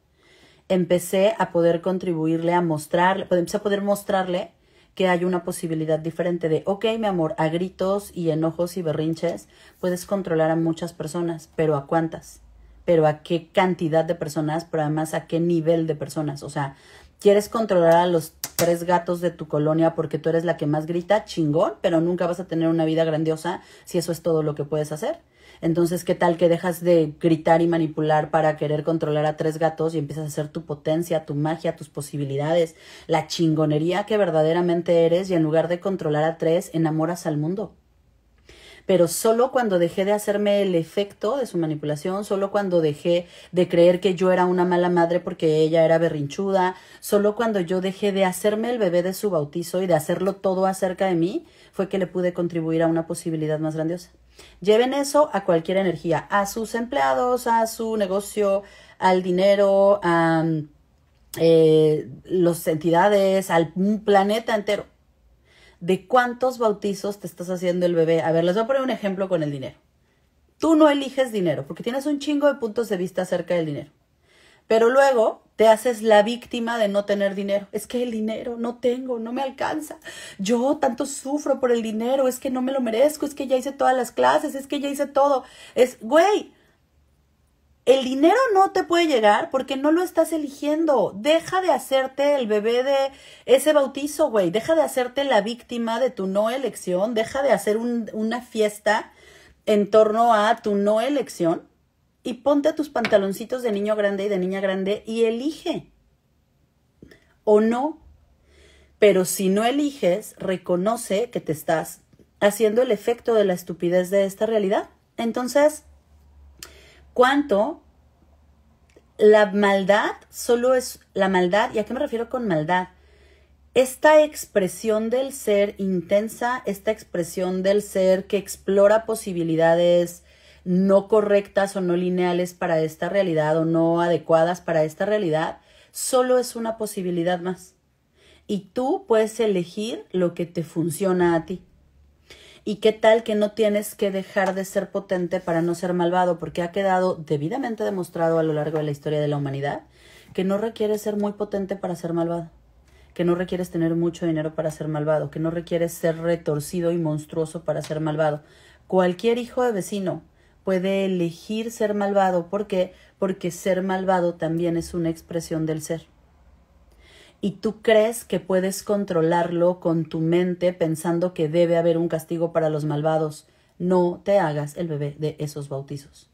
empecé a poder contribuirle a mostrarle, pues, empecé a poder mostrarle que hay una posibilidad diferente de, ok, mi amor, a gritos y enojos y berrinches puedes controlar a muchas personas, pero ¿a cuántas? Pero ¿a qué cantidad de personas? Pero además ¿a qué nivel de personas? O sea, ¿quieres controlar a los tres gatos de tu colonia porque tú eres la que más grita? Chingón, pero nunca vas a tener una vida grandiosa si eso es todo lo que puedes hacer. Entonces, ¿qué tal que dejas de gritar y manipular para querer controlar a tres gatos y empiezas a hacer tu potencia, tu magia, tus posibilidades, la chingonería que verdaderamente eres y en lugar de controlar a tres, enamoras al mundo? pero solo cuando dejé de hacerme el efecto de su manipulación, solo cuando dejé de creer que yo era una mala madre porque ella era berrinchuda, solo cuando yo dejé de hacerme el bebé de su bautizo y de hacerlo todo acerca de mí, fue que le pude contribuir a una posibilidad más grandiosa. Lleven eso a cualquier energía, a sus empleados, a su negocio, al dinero, a mm, eh, las entidades, al planeta entero. De cuántos bautizos te estás haciendo el bebé. A ver, les voy a poner un ejemplo con el dinero. Tú no eliges dinero porque tienes un chingo de puntos de vista acerca del dinero. Pero luego te haces la víctima de no tener dinero. Es que el dinero no tengo, no me alcanza. Yo tanto sufro por el dinero, es que no me lo merezco, es que ya hice todas las clases, es que ya hice todo. Es, güey, el dinero no te puede llegar porque no lo estás eligiendo. Deja de hacerte el bebé de ese bautizo, güey. Deja de hacerte la víctima de tu no elección. Deja de hacer una fiesta en torno a tu no elección y ponte tus pantaloncitos de niño grande y de niña grande y elige. O no. Pero si no eliges, reconoce que te estás haciendo el efecto de la estupidez de esta realidad. Entonces, ¿cuánto la maldad solo es la maldad? ¿Y a qué me refiero con maldad? Esta expresión del ser intensa, esta expresión del ser que explora posibilidades, no correctas o no lineales para esta realidad o no adecuadas para esta realidad, solo es una posibilidad más. Y tú puedes elegir lo que te funciona a ti. ¿Y qué tal que no tienes que dejar de ser potente para no ser malvado? Porque ha quedado debidamente demostrado a lo largo de la historia de la humanidad que no requieres ser muy potente para ser malvado, que no requieres tener mucho dinero para ser malvado, que no requieres ser retorcido y monstruoso para ser malvado. Cualquier hijo de vecino puede elegir ser malvado. ¿Por qué? Porque ser malvado también es una expresión del ser. Y tú crees que puedes controlarlo con tu mente pensando que debe haber un castigo para los malvados. No te hagas el bebé de esos bautizos.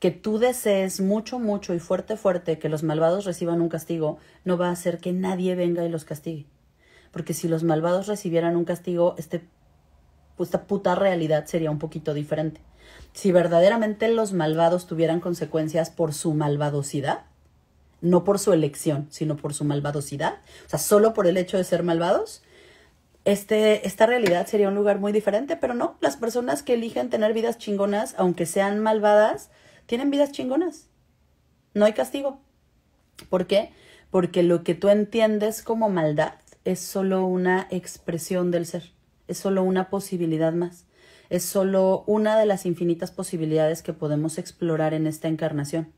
Que tú desees mucho, mucho y fuerte, fuerte que los malvados reciban un castigo, no va a hacer que nadie venga y los castigue. Porque si los malvados recibieran un castigo, este, esta puta realidad sería un poquito diferente si verdaderamente los malvados tuvieran consecuencias por su malvadosidad, no por su elección, sino por su malvadosidad, o sea, solo por el hecho de ser malvados, este, esta realidad sería un lugar muy diferente, pero no, las personas que eligen tener vidas chingonas, aunque sean malvadas, tienen vidas chingonas. No hay castigo. ¿Por qué? Porque lo que tú entiendes como maldad es solo una expresión del ser, es solo una posibilidad más es solo una de las infinitas posibilidades que podemos explorar en esta encarnación.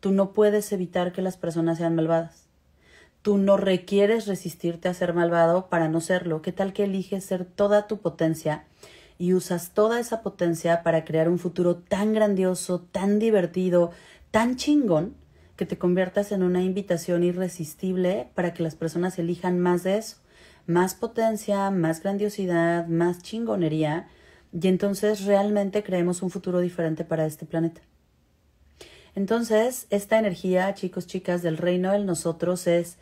Tú no puedes evitar que las personas sean malvadas. Tú no requieres resistirte a ser malvado para no serlo. ¿Qué tal que eliges ser toda tu potencia y usas toda esa potencia para crear un futuro tan grandioso, tan divertido, tan chingón, que te conviertas en una invitación irresistible para que las personas elijan más de eso? Más potencia, más grandiosidad, más chingonería y entonces realmente creemos un futuro diferente para este planeta. Entonces, esta energía, chicos, chicas, del reino del nosotros es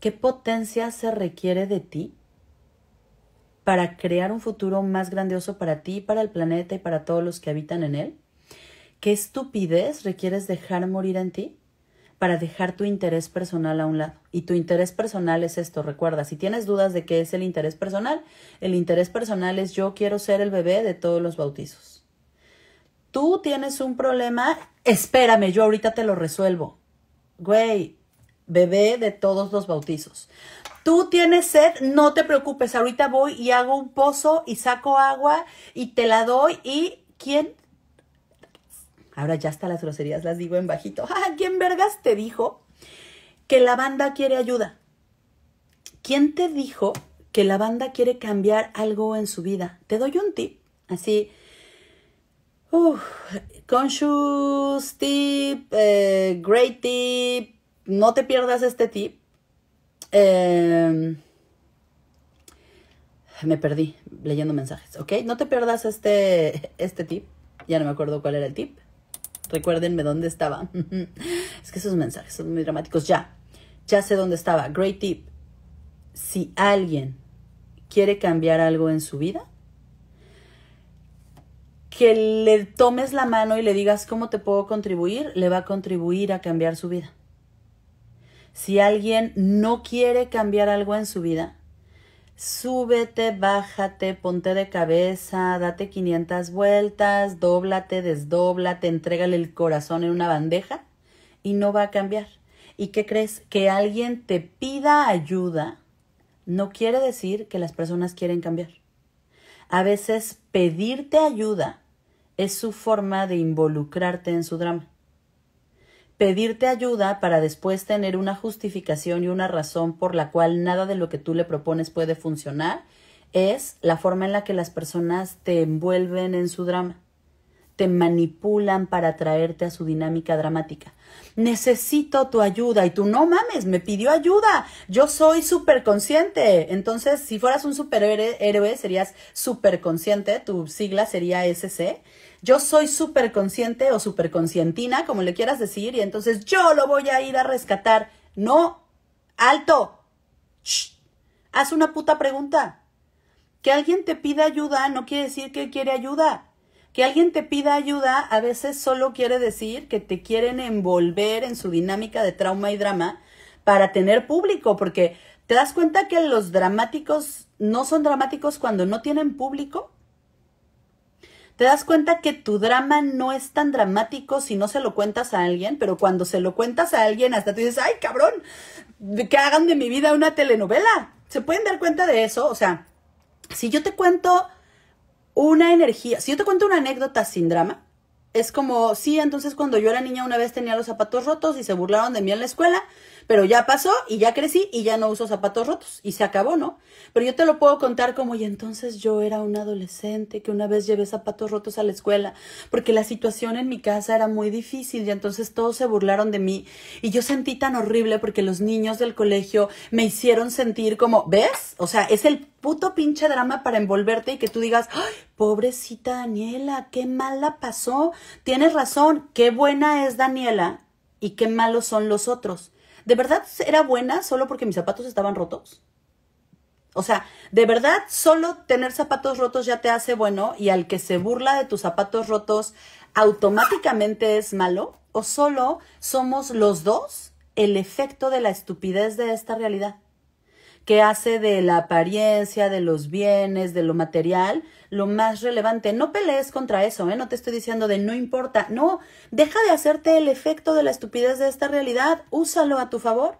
qué potencia se requiere de ti para crear un futuro más grandioso para ti, para el planeta y para todos los que habitan en él. ¿Qué estupidez requieres dejar morir en ti? para dejar tu interés personal a un lado. Y tu interés personal es esto, recuerda, si tienes dudas de qué es el interés personal, el interés personal es yo quiero ser el bebé de todos los bautizos. Tú tienes un problema, espérame, yo ahorita te lo resuelvo. Güey, bebé de todos los bautizos. Tú tienes sed, no te preocupes, ahorita voy y hago un pozo y saco agua y te la doy y ¿quién Ahora ya está las groserías las digo en bajito. Ah, ¿Quién vergas te dijo que la banda quiere ayuda? ¿Quién te dijo que la banda quiere cambiar algo en su vida? Te doy un tip. Así. Uf, conscious tip, eh, great tip. No te pierdas este tip. Em, me perdí leyendo mensajes, ¿ok? No te pierdas este, este tip. Ya no me acuerdo cuál era el tip. Recuérdenme dónde estaba. es que esos mensajes son muy dramáticos. Ya, ya sé dónde estaba. Great tip. Si alguien quiere cambiar algo en su vida, que le tomes la mano y le digas cómo te puedo contribuir, le va a contribuir a cambiar su vida. Si alguien no quiere cambiar algo en su vida, Súbete, bájate, ponte de cabeza, date 500 vueltas, dóblate, desdóblate, entrégale el corazón en una bandeja y no va a cambiar. ¿Y qué crees? Que alguien te pida ayuda no quiere decir que las personas quieren cambiar. A veces pedirte ayuda es su forma de involucrarte en su drama pedirte ayuda para después tener una justificación y una razón por la cual nada de lo que tú le propones puede funcionar, es la forma en la que las personas te envuelven en su drama, te manipulan para atraerte a su dinámica dramática necesito tu ayuda. Y tú, no mames, me pidió ayuda. Yo soy súper consciente. Entonces, si fueras un superhéroe, serías súper consciente. Tu sigla sería SC. Yo soy súper consciente o súper conscientina, como le quieras decir. Y entonces yo lo voy a ir a rescatar. No, alto. Haz una puta pregunta. Que alguien te pida ayuda no quiere decir que quiere ayuda. Que alguien te pida ayuda a veces solo quiere decir que te quieren envolver en su dinámica de trauma y drama para tener público, porque te das cuenta que los dramáticos no son dramáticos cuando no tienen público. Te das cuenta que tu drama no es tan dramático si no se lo cuentas a alguien, pero cuando se lo cuentas a alguien hasta tú dices, ay cabrón, que hagan de mi vida una telenovela. ¿Se pueden dar cuenta de eso? O sea, si yo te cuento una energía. Si yo te cuento una anécdota sin drama, es como, sí, entonces cuando yo era niña una vez tenía los zapatos rotos y se burlaron de mí en la escuela pero ya pasó y ya crecí y ya no uso zapatos rotos y se acabó, ¿no? Pero yo te lo puedo contar como, y entonces yo era un adolescente que una vez llevé zapatos rotos a la escuela porque la situación en mi casa era muy difícil y entonces todos se burlaron de mí y yo sentí tan horrible porque los niños del colegio me hicieron sentir como, ¿ves? O sea, es el puto pinche drama para envolverte y que tú digas, ¡Ay, pobrecita Daniela, qué mala pasó. Tienes razón, qué buena es Daniela y qué malos son los otros. ¿de verdad era buena solo porque mis zapatos estaban rotos? O sea, de verdad, solo tener zapatos rotos ya te hace bueno y al que se burla de tus zapatos rotos automáticamente es malo. O solo somos los dos el efecto de la estupidez de esta realidad que hace de la apariencia, de los bienes, de lo material, lo más relevante. No pelees contra eso, ¿eh? No te estoy diciendo de no importa. No, deja de hacerte el efecto de la estupidez de esta realidad. Úsalo a tu favor.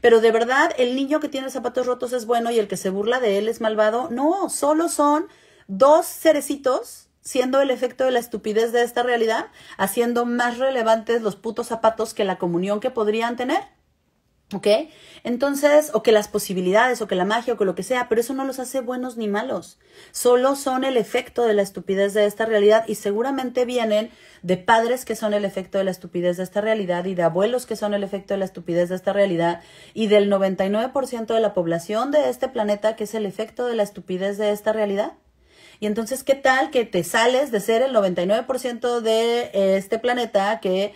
Pero de verdad, el niño que tiene zapatos rotos es bueno y el que se burla de él es malvado. No, solo son dos cerecitos siendo el efecto de la estupidez de esta realidad, haciendo más relevantes los putos zapatos que la comunión que podrían tener. ¿Ok? Entonces, o que las posibilidades, o que la magia, o que lo que sea, pero eso no los hace buenos ni malos. Solo son el efecto de la estupidez de esta realidad y seguramente vienen de padres que son el efecto de la estupidez de esta realidad y de abuelos que son el efecto de la estupidez de esta realidad y del 99% de la población de este planeta que es el efecto de la estupidez de esta realidad. Y entonces, ¿qué tal que te sales de ser el 99% de este planeta que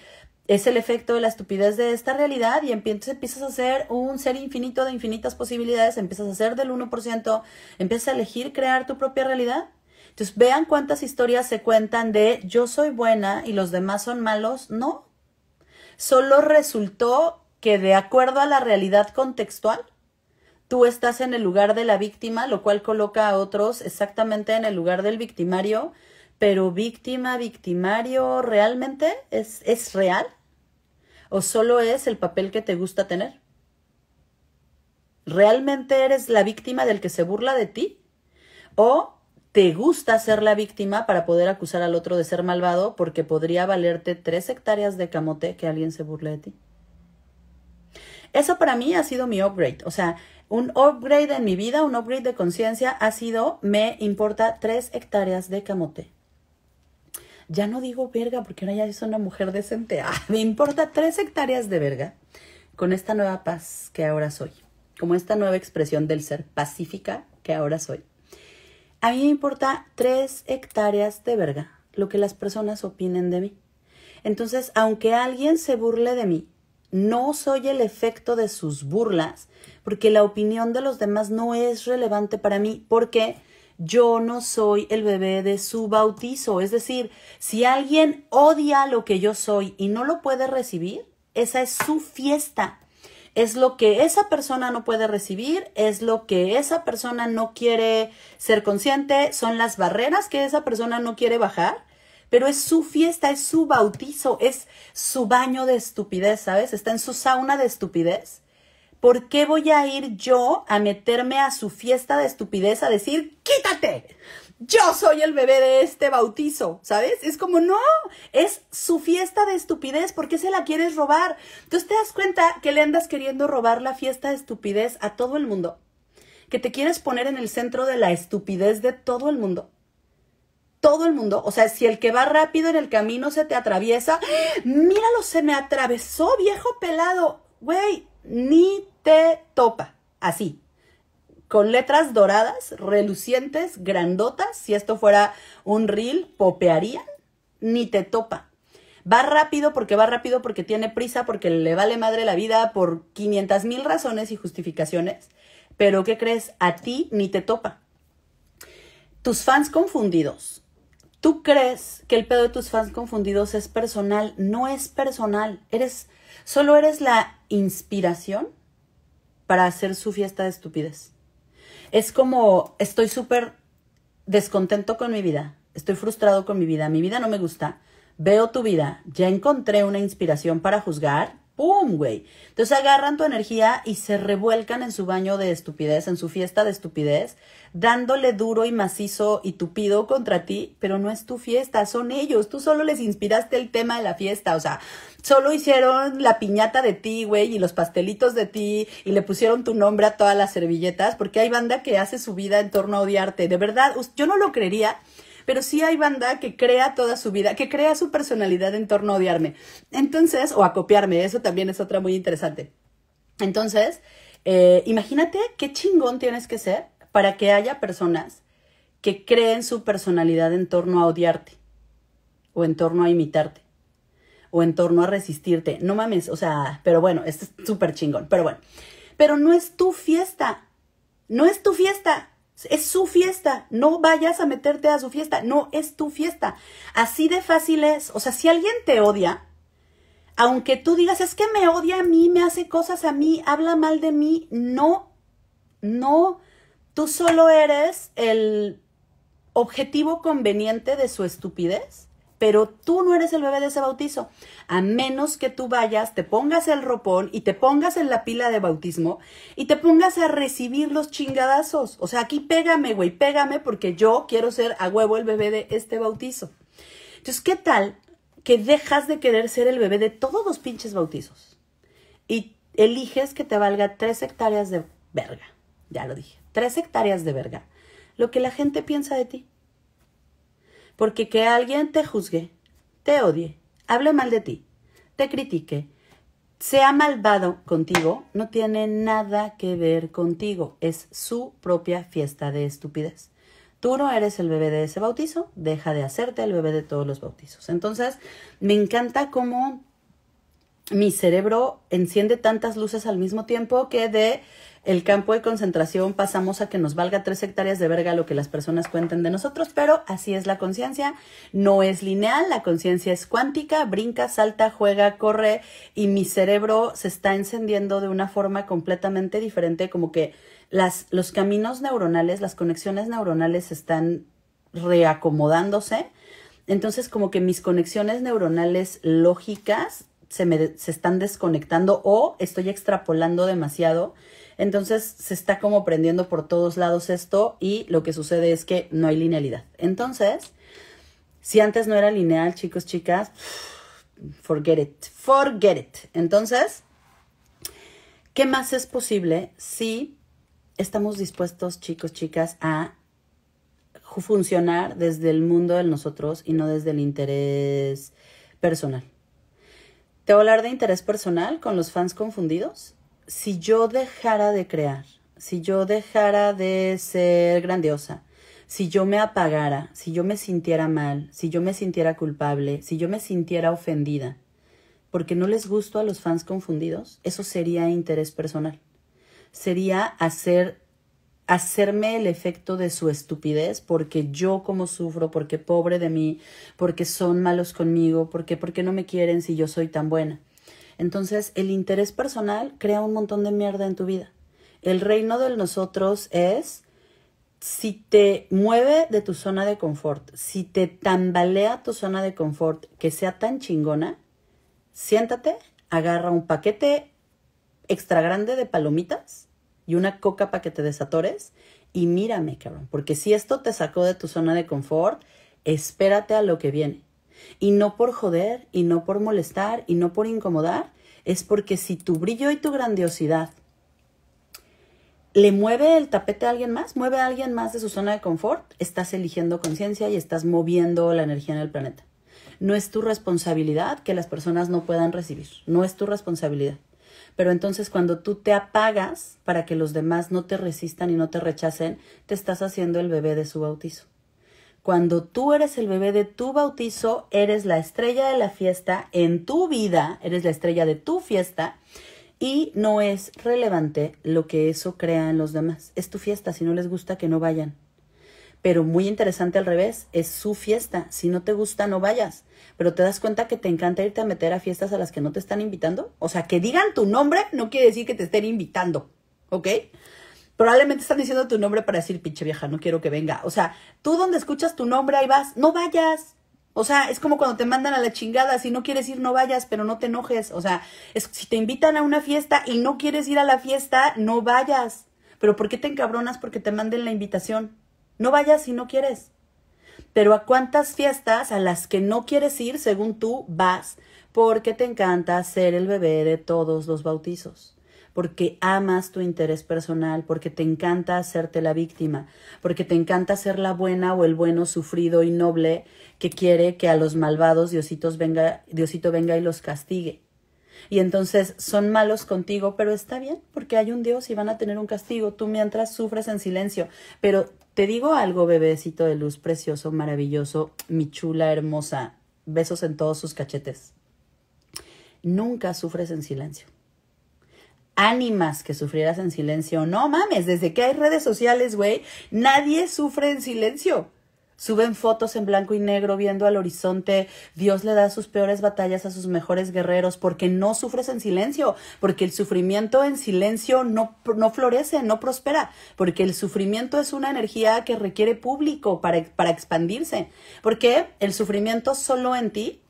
es el efecto de la estupidez de esta realidad y empiezas a ser un ser infinito de infinitas posibilidades, empiezas a ser del 1%, empiezas a elegir crear tu propia realidad. Entonces vean cuántas historias se cuentan de yo soy buena y los demás son malos. No, solo resultó que de acuerdo a la realidad contextual, tú estás en el lugar de la víctima, lo cual coloca a otros exactamente en el lugar del victimario pero víctima, victimario, ¿realmente es, es real? ¿O solo es el papel que te gusta tener? ¿Realmente eres la víctima del que se burla de ti? ¿O te gusta ser la víctima para poder acusar al otro de ser malvado porque podría valerte tres hectáreas de camote que alguien se burle de ti? Eso para mí ha sido mi upgrade. O sea, un upgrade en mi vida, un upgrade de conciencia ha sido me importa tres hectáreas de camote ya no digo verga porque ahora ya soy una mujer decente. Ah, me importa tres hectáreas de verga con esta nueva paz que ahora soy, como esta nueva expresión del ser pacífica que ahora soy. A mí me importa tres hectáreas de verga lo que las personas opinen de mí. Entonces, aunque alguien se burle de mí, no soy el efecto de sus burlas, porque la opinión de los demás no es relevante para mí, porque yo no soy el bebé de su bautizo. Es decir, si alguien odia lo que yo soy y no lo puede recibir, esa es su fiesta. Es lo que esa persona no puede recibir, es lo que esa persona no quiere ser consciente, son las barreras que esa persona no quiere bajar, pero es su fiesta, es su bautizo, es su baño de estupidez, ¿sabes? Está en su sauna de estupidez ¿por qué voy a ir yo a meterme a su fiesta de estupidez a decir, quítate? Yo soy el bebé de este bautizo, ¿sabes? Es como, no, es su fiesta de estupidez, ¿por qué se la quieres robar? Entonces te das cuenta que le andas queriendo robar la fiesta de estupidez a todo el mundo, que te quieres poner en el centro de la estupidez de todo el mundo todo el mundo. O sea, si el que va rápido en el camino se te atraviesa, ¡ah! míralo, se me atravesó, viejo pelado. Güey, ni te topa, así, con letras doradas, relucientes, grandotas, si esto fuera un reel, popearían, ni te topa. Va rápido porque va rápido, porque tiene prisa, porque le vale madre la vida por 500 mil razones y justificaciones, pero ¿qué crees? A ti ni te topa. Tus fans confundidos. Tú crees que el pedo de tus fans confundidos es personal, no es personal, eres solo eres la inspiración para hacer su fiesta de estupidez. Es como, estoy súper descontento con mi vida, estoy frustrado con mi vida, mi vida no me gusta, veo tu vida, ya encontré una inspiración para juzgar, ¡Pum, güey! Entonces agarran tu energía y se revuelcan en su baño de estupidez, en su fiesta de estupidez, dándole duro y macizo y tupido contra ti, pero no es tu fiesta, son ellos. Tú solo les inspiraste el tema de la fiesta, o sea, solo hicieron la piñata de ti, güey, y los pastelitos de ti, y le pusieron tu nombre a todas las servilletas, porque hay banda que hace su vida en torno a odiarte. De verdad, yo no lo creería pero sí hay banda que crea toda su vida, que crea su personalidad en torno a odiarme. Entonces, o a copiarme, eso también es otra muy interesante. Entonces, eh, imagínate qué chingón tienes que ser para que haya personas que creen su personalidad en torno a odiarte, o en torno a imitarte, o en torno a resistirte. No mames, o sea, pero bueno, es súper chingón, pero bueno. Pero no es tu fiesta, no es tu fiesta. Es su fiesta. No vayas a meterte a su fiesta. No es tu fiesta. Así de fácil es. O sea, si alguien te odia, aunque tú digas, es que me odia a mí, me hace cosas a mí, habla mal de mí, no, no. Tú solo eres el objetivo conveniente de su estupidez pero tú no eres el bebé de ese bautizo. A menos que tú vayas, te pongas el ropón y te pongas en la pila de bautismo y te pongas a recibir los chingadazos. O sea, aquí pégame, güey, pégame porque yo quiero ser a huevo el bebé de este bautizo. Entonces, ¿qué tal que dejas de querer ser el bebé de todos los pinches bautizos? Y eliges que te valga tres hectáreas de verga. Ya lo dije, tres hectáreas de verga. Lo que la gente piensa de ti porque que alguien te juzgue, te odie, hable mal de ti, te critique, sea malvado contigo, no tiene nada que ver contigo, es su propia fiesta de estupidez. Tú no eres el bebé de ese bautizo, deja de hacerte el bebé de todos los bautizos. Entonces, me encanta cómo mi cerebro enciende tantas luces al mismo tiempo que de el campo de concentración pasamos a que nos valga tres hectáreas de verga lo que las personas cuenten de nosotros, pero así es la conciencia, no es lineal, la conciencia es cuántica, brinca, salta, juega, corre y mi cerebro se está encendiendo de una forma completamente diferente, como que las, los caminos neuronales, las conexiones neuronales están reacomodándose. Entonces, como que mis conexiones neuronales lógicas se, me, se están desconectando o estoy extrapolando demasiado entonces se está como prendiendo por todos lados esto y lo que sucede es que no hay linealidad. Entonces, si antes no era lineal, chicos, chicas, forget it, forget it. Entonces, ¿qué más es posible si estamos dispuestos, chicos, chicas, a funcionar desde el mundo de nosotros y no desde el interés personal? Te voy a hablar de interés personal con los fans confundidos si yo dejara de crear, si yo dejara de ser grandiosa, si yo me apagara, si yo me sintiera mal, si yo me sintiera culpable, si yo me sintiera ofendida, porque no les gusto a los fans confundidos, eso sería interés personal. Sería hacer hacerme el efecto de su estupidez porque yo como sufro, porque pobre de mí, porque son malos conmigo, porque porque no me quieren si yo soy tan buena. Entonces, el interés personal crea un montón de mierda en tu vida. El reino del nosotros es si te mueve de tu zona de confort, si te tambalea tu zona de confort que sea tan chingona, siéntate, agarra un paquete extra grande de palomitas y una coca para que te desatores y mírame, cabrón, porque si esto te sacó de tu zona de confort, espérate a lo que viene. Y no por joder, y no por molestar, y no por incomodar, es porque si tu brillo y tu grandiosidad le mueve el tapete a alguien más, mueve a alguien más de su zona de confort, estás eligiendo conciencia y estás moviendo la energía en el planeta. No es tu responsabilidad que las personas no puedan recibir, no es tu responsabilidad. Pero entonces cuando tú te apagas para que los demás no te resistan y no te rechacen, te estás haciendo el bebé de su bautizo. Cuando tú eres el bebé de tu bautizo, eres la estrella de la fiesta en tu vida, eres la estrella de tu fiesta y no es relevante lo que eso crea en los demás. Es tu fiesta, si no les gusta que no vayan. Pero muy interesante al revés, es su fiesta, si no te gusta no vayas. Pero te das cuenta que te encanta irte a meter a fiestas a las que no te están invitando. O sea, que digan tu nombre no quiere decir que te estén invitando, ¿ok? probablemente están diciendo tu nombre para decir, pinche vieja, no quiero que venga. O sea, tú donde escuchas tu nombre, ahí vas, no vayas. O sea, es como cuando te mandan a la chingada, si no quieres ir, no vayas, pero no te enojes. O sea, si te invitan a una fiesta y no quieres ir a la fiesta, no vayas. Pero ¿por qué te encabronas porque te manden la invitación? No vayas si no quieres. Pero a cuántas fiestas a las que no quieres ir, según tú, vas, porque te encanta ser el bebé de todos los bautizos porque amas tu interés personal, porque te encanta hacerte la víctima, porque te encanta ser la buena o el bueno sufrido y noble que quiere que a los malvados Diositos venga, Diosito venga y los castigue. Y entonces son malos contigo, pero está bien, porque hay un Dios y van a tener un castigo. Tú mientras sufres en silencio. Pero te digo algo, bebecito de luz, precioso, maravilloso, mi chula, hermosa. Besos en todos sus cachetes. Nunca sufres en silencio ánimas que sufrieras en silencio. No mames, desde que hay redes sociales, güey, nadie sufre en silencio. Suben fotos en blanco y negro viendo al horizonte. Dios le da sus peores batallas a sus mejores guerreros porque no sufres en silencio, porque el sufrimiento en silencio no, no florece, no prospera, porque el sufrimiento es una energía que requiere público para, para expandirse, porque el sufrimiento solo en ti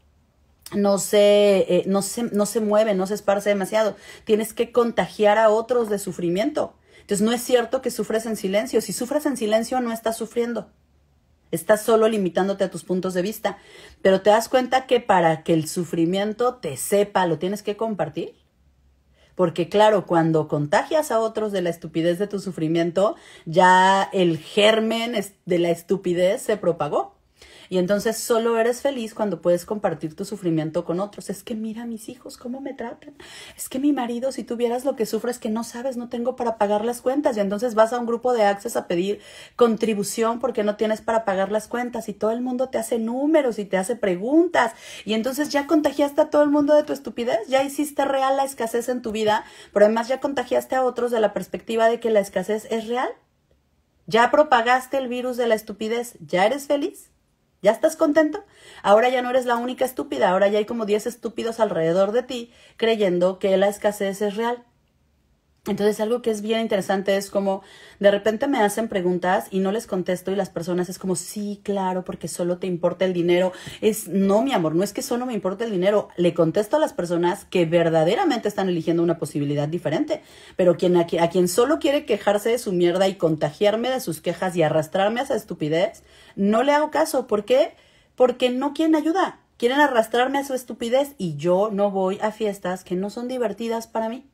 no se, eh, no, se, no se mueve, no se esparce demasiado. Tienes que contagiar a otros de sufrimiento. Entonces no es cierto que sufres en silencio. Si sufres en silencio no estás sufriendo. Estás solo limitándote a tus puntos de vista. Pero te das cuenta que para que el sufrimiento te sepa, lo tienes que compartir. Porque claro, cuando contagias a otros de la estupidez de tu sufrimiento, ya el germen de la estupidez se propagó. Y entonces solo eres feliz cuando puedes compartir tu sufrimiento con otros. Es que mira a mis hijos, cómo me tratan. Es que mi marido, si tuvieras lo que sufres, que no sabes, no tengo para pagar las cuentas. Y entonces vas a un grupo de Access a pedir contribución porque no tienes para pagar las cuentas. Y todo el mundo te hace números y te hace preguntas. Y entonces ya contagiaste a todo el mundo de tu estupidez. Ya hiciste real la escasez en tu vida, pero además ya contagiaste a otros de la perspectiva de que la escasez es real. Ya propagaste el virus de la estupidez. ¿Ya eres feliz? ¿Ya estás contento? Ahora ya no eres la única estúpida, ahora ya hay como 10 estúpidos alrededor de ti creyendo que la escasez es real. Entonces algo que es bien interesante es como de repente me hacen preguntas y no les contesto y las personas es como, sí, claro, porque solo te importa el dinero. Es, no, mi amor, no es que solo me importa el dinero. Le contesto a las personas que verdaderamente están eligiendo una posibilidad diferente, pero quien, a, a quien solo quiere quejarse de su mierda y contagiarme de sus quejas y arrastrarme a esa estupidez, no le hago caso. ¿Por qué? Porque no quieren ayuda. Quieren arrastrarme a su estupidez y yo no voy a fiestas que no son divertidas para mí.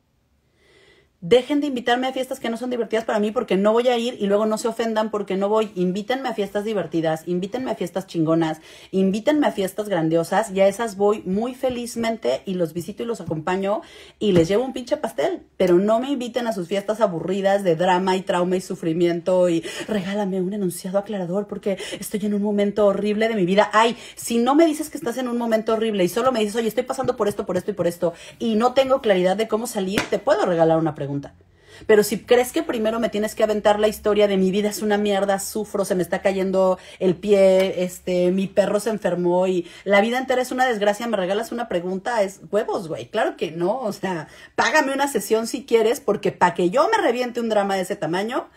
Dejen de invitarme a fiestas que no son divertidas para mí porque no voy a ir y luego no se ofendan porque no voy. Invítenme a fiestas divertidas, invítenme a fiestas chingonas, invítenme a fiestas grandiosas y a esas voy muy felizmente y los visito y los acompaño y les llevo un pinche pastel. Pero no me inviten a sus fiestas aburridas de drama y trauma y sufrimiento y regálame un enunciado aclarador porque estoy en un momento horrible de mi vida. Ay, si no me dices que estás en un momento horrible y solo me dices, oye, estoy pasando por esto, por esto y por esto y no tengo claridad de cómo salir, te puedo regalar una pregunta pero si crees que primero me tienes que aventar la historia de mi vida es una mierda, sufro, se me está cayendo el pie, este, mi perro se enfermó y la vida entera es una desgracia, me regalas una pregunta, es huevos, güey. Claro que no, o sea, págame una sesión si quieres, porque para que yo me reviente un drama de ese tamaño,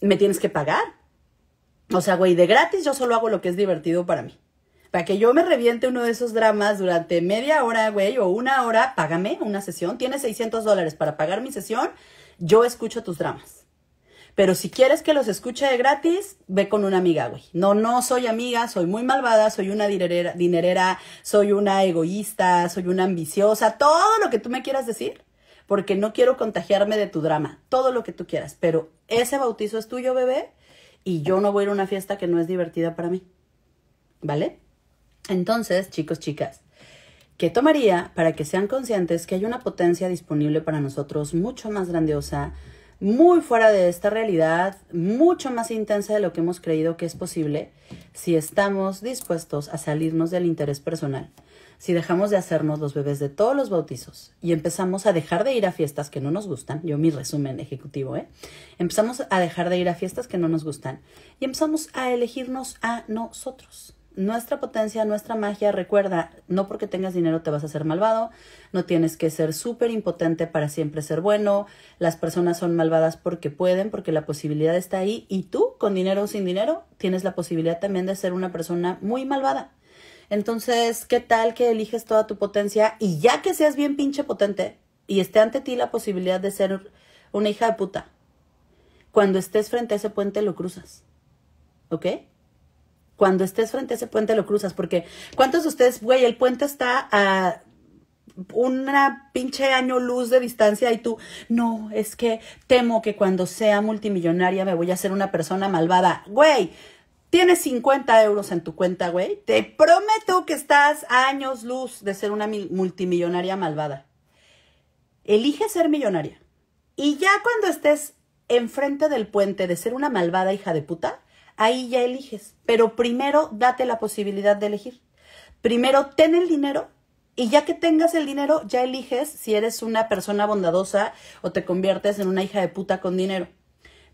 me tienes que pagar. O sea, güey, de gratis yo solo hago lo que es divertido para mí para que yo me reviente uno de esos dramas durante media hora, güey, o una hora, págame una sesión. Tienes 600 dólares para pagar mi sesión, yo escucho tus dramas. Pero si quieres que los escuche de gratis, ve con una amiga, güey. No, no soy amiga, soy muy malvada, soy una dinerera, dinerera, soy una egoísta, soy una ambiciosa, todo lo que tú me quieras decir, porque no quiero contagiarme de tu drama, todo lo que tú quieras. Pero ese bautizo es tuyo, bebé, y yo no voy a ir a una fiesta que no es divertida para mí. ¿Vale? Entonces, chicos, chicas, ¿qué tomaría para que sean conscientes que hay una potencia disponible para nosotros mucho más grandiosa, muy fuera de esta realidad, mucho más intensa de lo que hemos creído que es posible, si estamos dispuestos a salirnos del interés personal? si dejamos de hacernos los bebés de todos los bautizos y empezamos a dejar de ir a fiestas que no nos gustan, yo mi resumen ejecutivo, ¿eh? Empezamos a dejar de ir a fiestas que no nos gustan y empezamos a elegirnos a nosotros nuestra potencia, nuestra magia. Recuerda, no porque tengas dinero te vas a ser malvado, no tienes que ser súper impotente para siempre ser bueno. Las personas son malvadas porque pueden, porque la posibilidad está ahí y tú, con dinero o sin dinero, tienes la posibilidad también de ser una persona muy malvada. Entonces, ¿qué tal que eliges toda tu potencia y ya que seas bien pinche potente y esté ante ti la posibilidad de ser una hija de puta? Cuando estés frente a ese puente lo cruzas. ¿Ok? Cuando estés frente a ese puente lo cruzas, porque ¿cuántos de ustedes, güey, el puente está a una pinche año luz de distancia y tú, no, es que temo que cuando sea multimillonaria me voy a hacer una persona malvada. Güey, tienes 50 euros en tu cuenta, güey. Te prometo que estás a años luz de ser una multimillonaria malvada. Elige ser millonaria. Y ya cuando estés enfrente del puente de ser una malvada hija de puta, ahí ya eliges. Pero primero date la posibilidad de elegir. Primero ten el dinero y ya que tengas el dinero, ya eliges si eres una persona bondadosa o te conviertes en una hija de puta con dinero.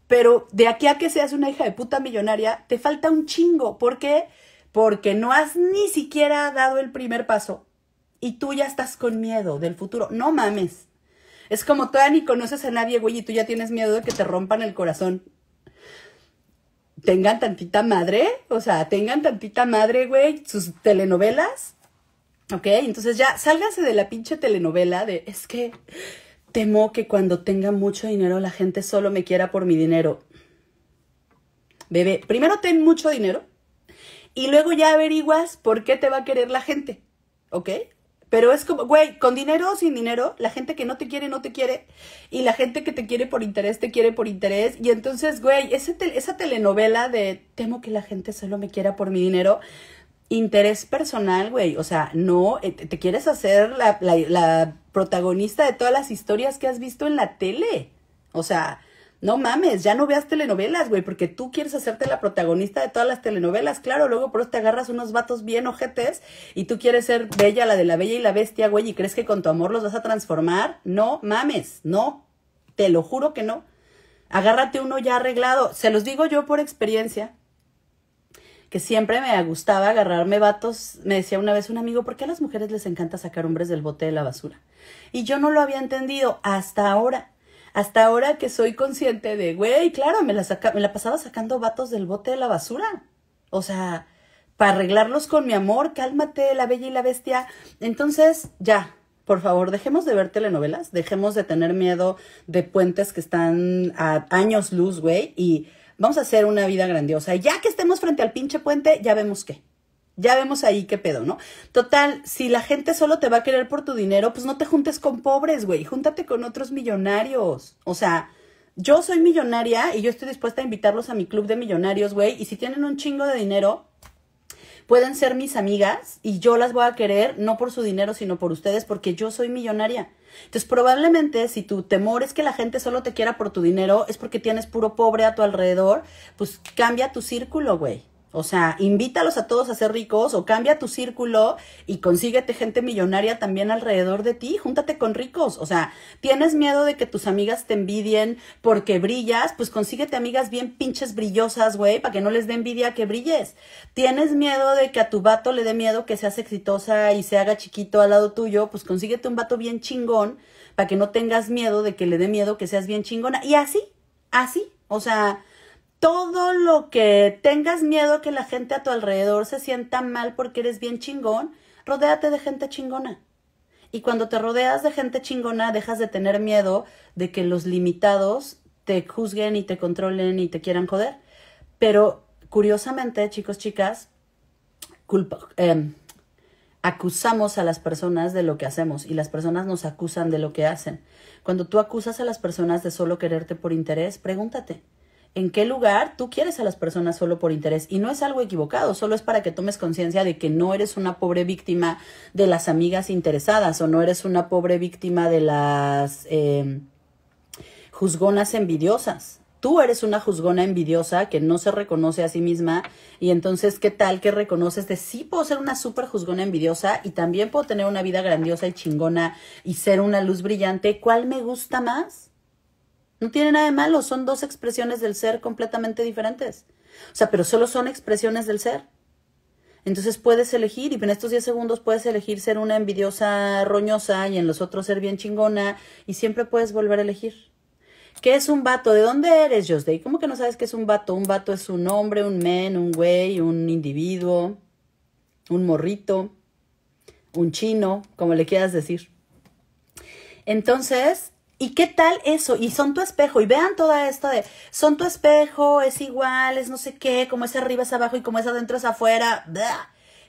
Pero de aquí a que seas una hija de puta millonaria, te falta un chingo. ¿Por qué? Porque no has ni siquiera dado el primer paso y tú ya estás con miedo del futuro. No mames. Es como todavía ni conoces a nadie, güey, y tú ya tienes miedo de que te rompan el corazón tengan tantita madre, o sea, tengan tantita madre, güey, sus telenovelas, ¿ok? Entonces ya, sálgase de la pinche telenovela de, es que temo que cuando tenga mucho dinero la gente solo me quiera por mi dinero. Bebé, primero ten mucho dinero y luego ya averiguas por qué te va a querer la gente, ¿ok? Pero es como, güey, con dinero o sin dinero, la gente que no te quiere, no te quiere. Y la gente que te quiere por interés, te quiere por interés. Y entonces, güey, esa telenovela de temo que la gente solo me quiera por mi dinero interés personal, güey. O sea, no, eh, te, quieres hacer la, protagonista de todas las historias que has visto en la tele. O sea, no mames, ya no veas telenovelas, güey, porque tú quieres hacerte la protagonista de todas las telenovelas, claro, luego por eso te agarras unos vatos bien ojetes y tú quieres ser bella, la de la bella y la bestia, güey, y crees que con tu amor los vas a transformar. No mames, no, te lo juro que no. Agárrate uno ya arreglado, se los digo yo por experiencia, que siempre me gustaba agarrarme vatos. Me decía una vez un amigo, ¿por qué a las mujeres les encanta sacar hombres del bote de la basura? Y yo no lo había entendido hasta ahora. Hasta ahora que soy consciente de, güey, claro, me la, me la pasaba sacando vatos del bote de la basura. O sea, para arreglarlos con mi amor, cálmate, la bella y la bestia. Entonces, ya, por favor, dejemos de ver telenovelas, dejemos de tener miedo de puentes que están a años luz, güey, y vamos a hacer una vida grandiosa. Y ya que estemos frente al pinche puente, ya vemos qué ya vemos ahí qué pedo, ¿no? Total, si la gente solo te va a querer por tu dinero, pues no te juntes con pobres, güey, júntate con otros millonarios. O sea, yo soy millonaria y yo estoy dispuesta a invitarlos a mi club de millonarios, güey, y si tienen un chingo de dinero, pueden ser mis amigas y yo las voy a querer no por su dinero, sino por ustedes, porque yo soy millonaria. Entonces, probablemente si tu temor es que la gente solo te quiera por tu dinero, es porque tienes puro pobre a tu alrededor, pues cambia tu círculo, güey. O sea, invítalos a todos a ser ricos o cambia tu círculo y consíguete gente millonaria también alrededor de ti, júntate con ricos. O sea, tienes miedo de que tus amigas te envidien porque brillas, pues consíguete amigas bien pinches brillosas, güey, para que no les dé envidia que brilles. Tienes miedo de que a tu vato le dé miedo que seas exitosa y se haga chiquito al lado tuyo, pues consíguete un vato bien chingón para que no tengas miedo de que le dé miedo que seas bien chingona. Y así, así, o sea, todo lo que tengas miedo que la gente a tu alrededor se sienta mal porque eres bien chingón, rodéate de gente chingona. Y cuando te rodeas de gente chingona, dejas de tener miedo de que los limitados te juzguen y te controlen y te quieran joder. Pero curiosamente, chicos, chicas, culpa, em, acusamos a las personas de lo que hacemos y las personas nos acusan de lo que hacen. Cuando tú acusas a las personas de solo quererte por interés, pregúntate, en qué lugar tú quieres a las personas solo por interés. Y no es algo equivocado, solo es para que tomes conciencia de que no eres una pobre víctima de las amigas interesadas o no eres una pobre víctima de las em, juzgonas envidiosas. Tú eres una juzgona envidiosa que no se reconoce a sí misma y entonces qué tal que reconoces de sí puedo ser una súper juzgona envidiosa y también puedo tener una vida grandiosa y chingona y ser una luz brillante. ¿Cuál me gusta más? No tiene nada de malo, son dos expresiones del ser completamente diferentes. O sea, pero solo son expresiones del ser. Entonces puedes elegir, y en estos 10 segundos puedes elegir ser una envidiosa roñosa y en los otros ser bien chingona, y siempre puedes volver a elegir. ¿Qué es un vato? ¿De dónde eres, Josday? ¿Cómo que no sabes qué es un vato? Un vato es un hombre, un men, un güey, un individuo, un morrito, un chino, como le quieras decir. Entonces, ¿Y qué tal eso? Y son tu espejo. Y vean toda esto de, son tu espejo, es igual, es no sé qué, como es arriba es abajo y como es adentro es afuera.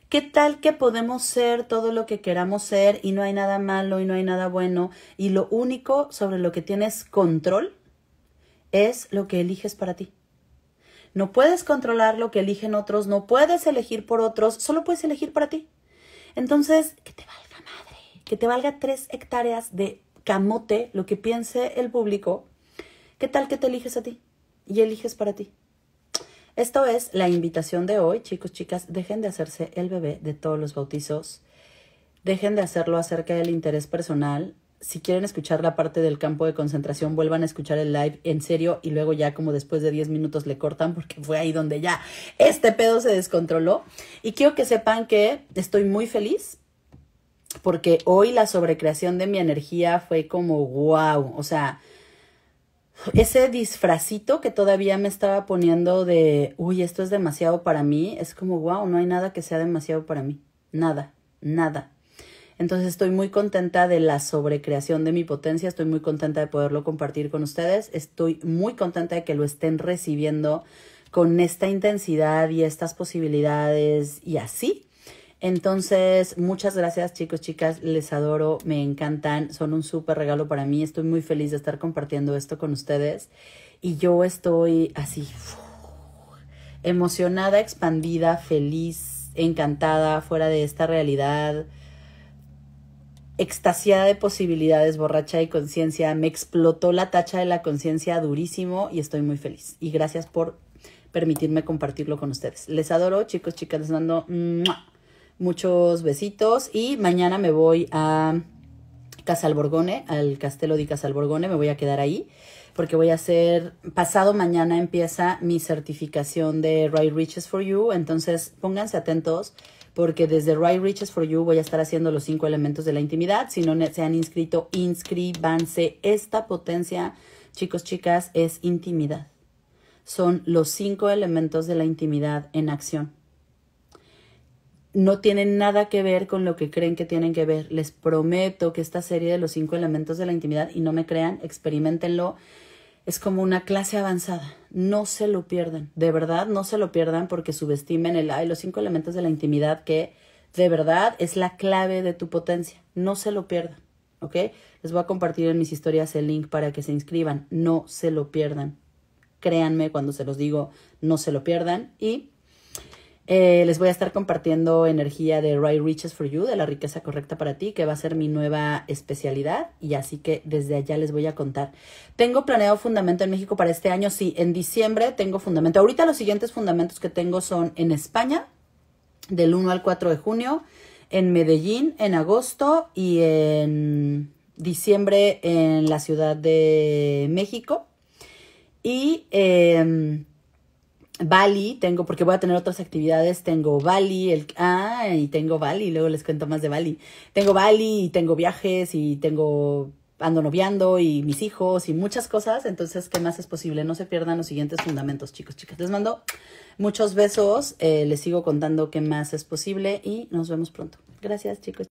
¿Qué tal que podemos ser todo lo que queramos ser y no hay nada malo y no hay nada bueno? Y lo único sobre lo que tienes control es lo que eliges para ti. No puedes controlar lo que eligen otros, no puedes elegir por otros, solo puedes elegir para ti. Entonces, que te valga madre, que te valga tres hectáreas de camote lo que piense el público, ¿qué tal que te eliges a ti y eliges para ti? Esto es la invitación de hoy, chicos, chicas, dejen de hacerse el bebé de todos los bautizos, dejen de hacerlo acerca del interés personal. Si quieren escuchar la parte del campo de concentración, vuelvan a escuchar el live en serio y luego ya como después de 10 minutos le cortan porque fue ahí donde ya este pedo se descontroló. Y quiero que sepan que estoy muy feliz porque hoy la sobrecreación de mi energía fue como wow, o sea, ese disfrazito que todavía me estaba poniendo de, uy, esto es demasiado para mí, es como wow, no hay nada que sea demasiado para mí, nada, nada. Entonces estoy muy contenta de la sobrecreación de mi potencia, estoy muy contenta de poderlo compartir con ustedes, estoy muy contenta de que lo estén recibiendo con esta intensidad y estas posibilidades y así. Entonces, muchas gracias chicos, chicas, les adoro, me encantan, son un súper regalo para mí, estoy muy feliz de estar compartiendo esto con ustedes y yo estoy así emocionada, expandida, feliz, encantada, fuera de esta realidad, extasiada de posibilidades, borracha de conciencia, me explotó la tacha de la conciencia durísimo y estoy muy feliz y gracias por permitirme compartirlo con ustedes. Les adoro chicos, chicas, les mando... Muchos besitos y mañana me voy a Casalborgone, al Castelo di Casalborgone, me voy a quedar ahí porque voy a hacer, pasado mañana empieza mi certificación de Right Riches for You, entonces pónganse atentos porque desde Right Riches for You voy a estar haciendo los cinco elementos de la intimidad, si no se han inscrito, inscríbanse, esta potencia, chicos, chicas, es intimidad, son los cinco elementos de la intimidad en acción no tienen nada que ver con lo que creen que tienen que ver. Les prometo que esta serie de los cinco elementos de la intimidad, y no me crean, experimentenlo, es como una clase avanzada. No se lo pierdan, de verdad, no se lo pierdan porque subestimen el, y los cinco elementos de la intimidad que de verdad es la clave de tu potencia. No se lo pierdan, ¿ok? Les voy a compartir en mis historias el link para que se inscriban. No se lo pierdan. Créanme cuando se los digo, no se lo pierdan y eh, les voy a estar compartiendo energía de Right Riches for You, de la riqueza correcta para ti, que va a ser mi nueva especialidad. Y así que desde allá les voy a contar. Tengo planeado fundamento en México para este año. Sí, en diciembre tengo fundamento. Ahorita los siguientes fundamentos que tengo son en España, del 1 al 4 de junio, en Medellín, en agosto y en diciembre en la Ciudad de México. Y em, Bali, tengo, porque voy a tener otras actividades, tengo Bali, el, ah, y tengo Bali, luego les cuento más de Bali. Tengo Bali y tengo viajes y tengo, ando noviando y mis hijos y muchas cosas, entonces, ¿qué más es posible? No se pierdan los siguientes fundamentos, chicos, chicas. Les mando muchos besos, eh, les sigo contando qué más es posible y nos vemos pronto. Gracias, chicos.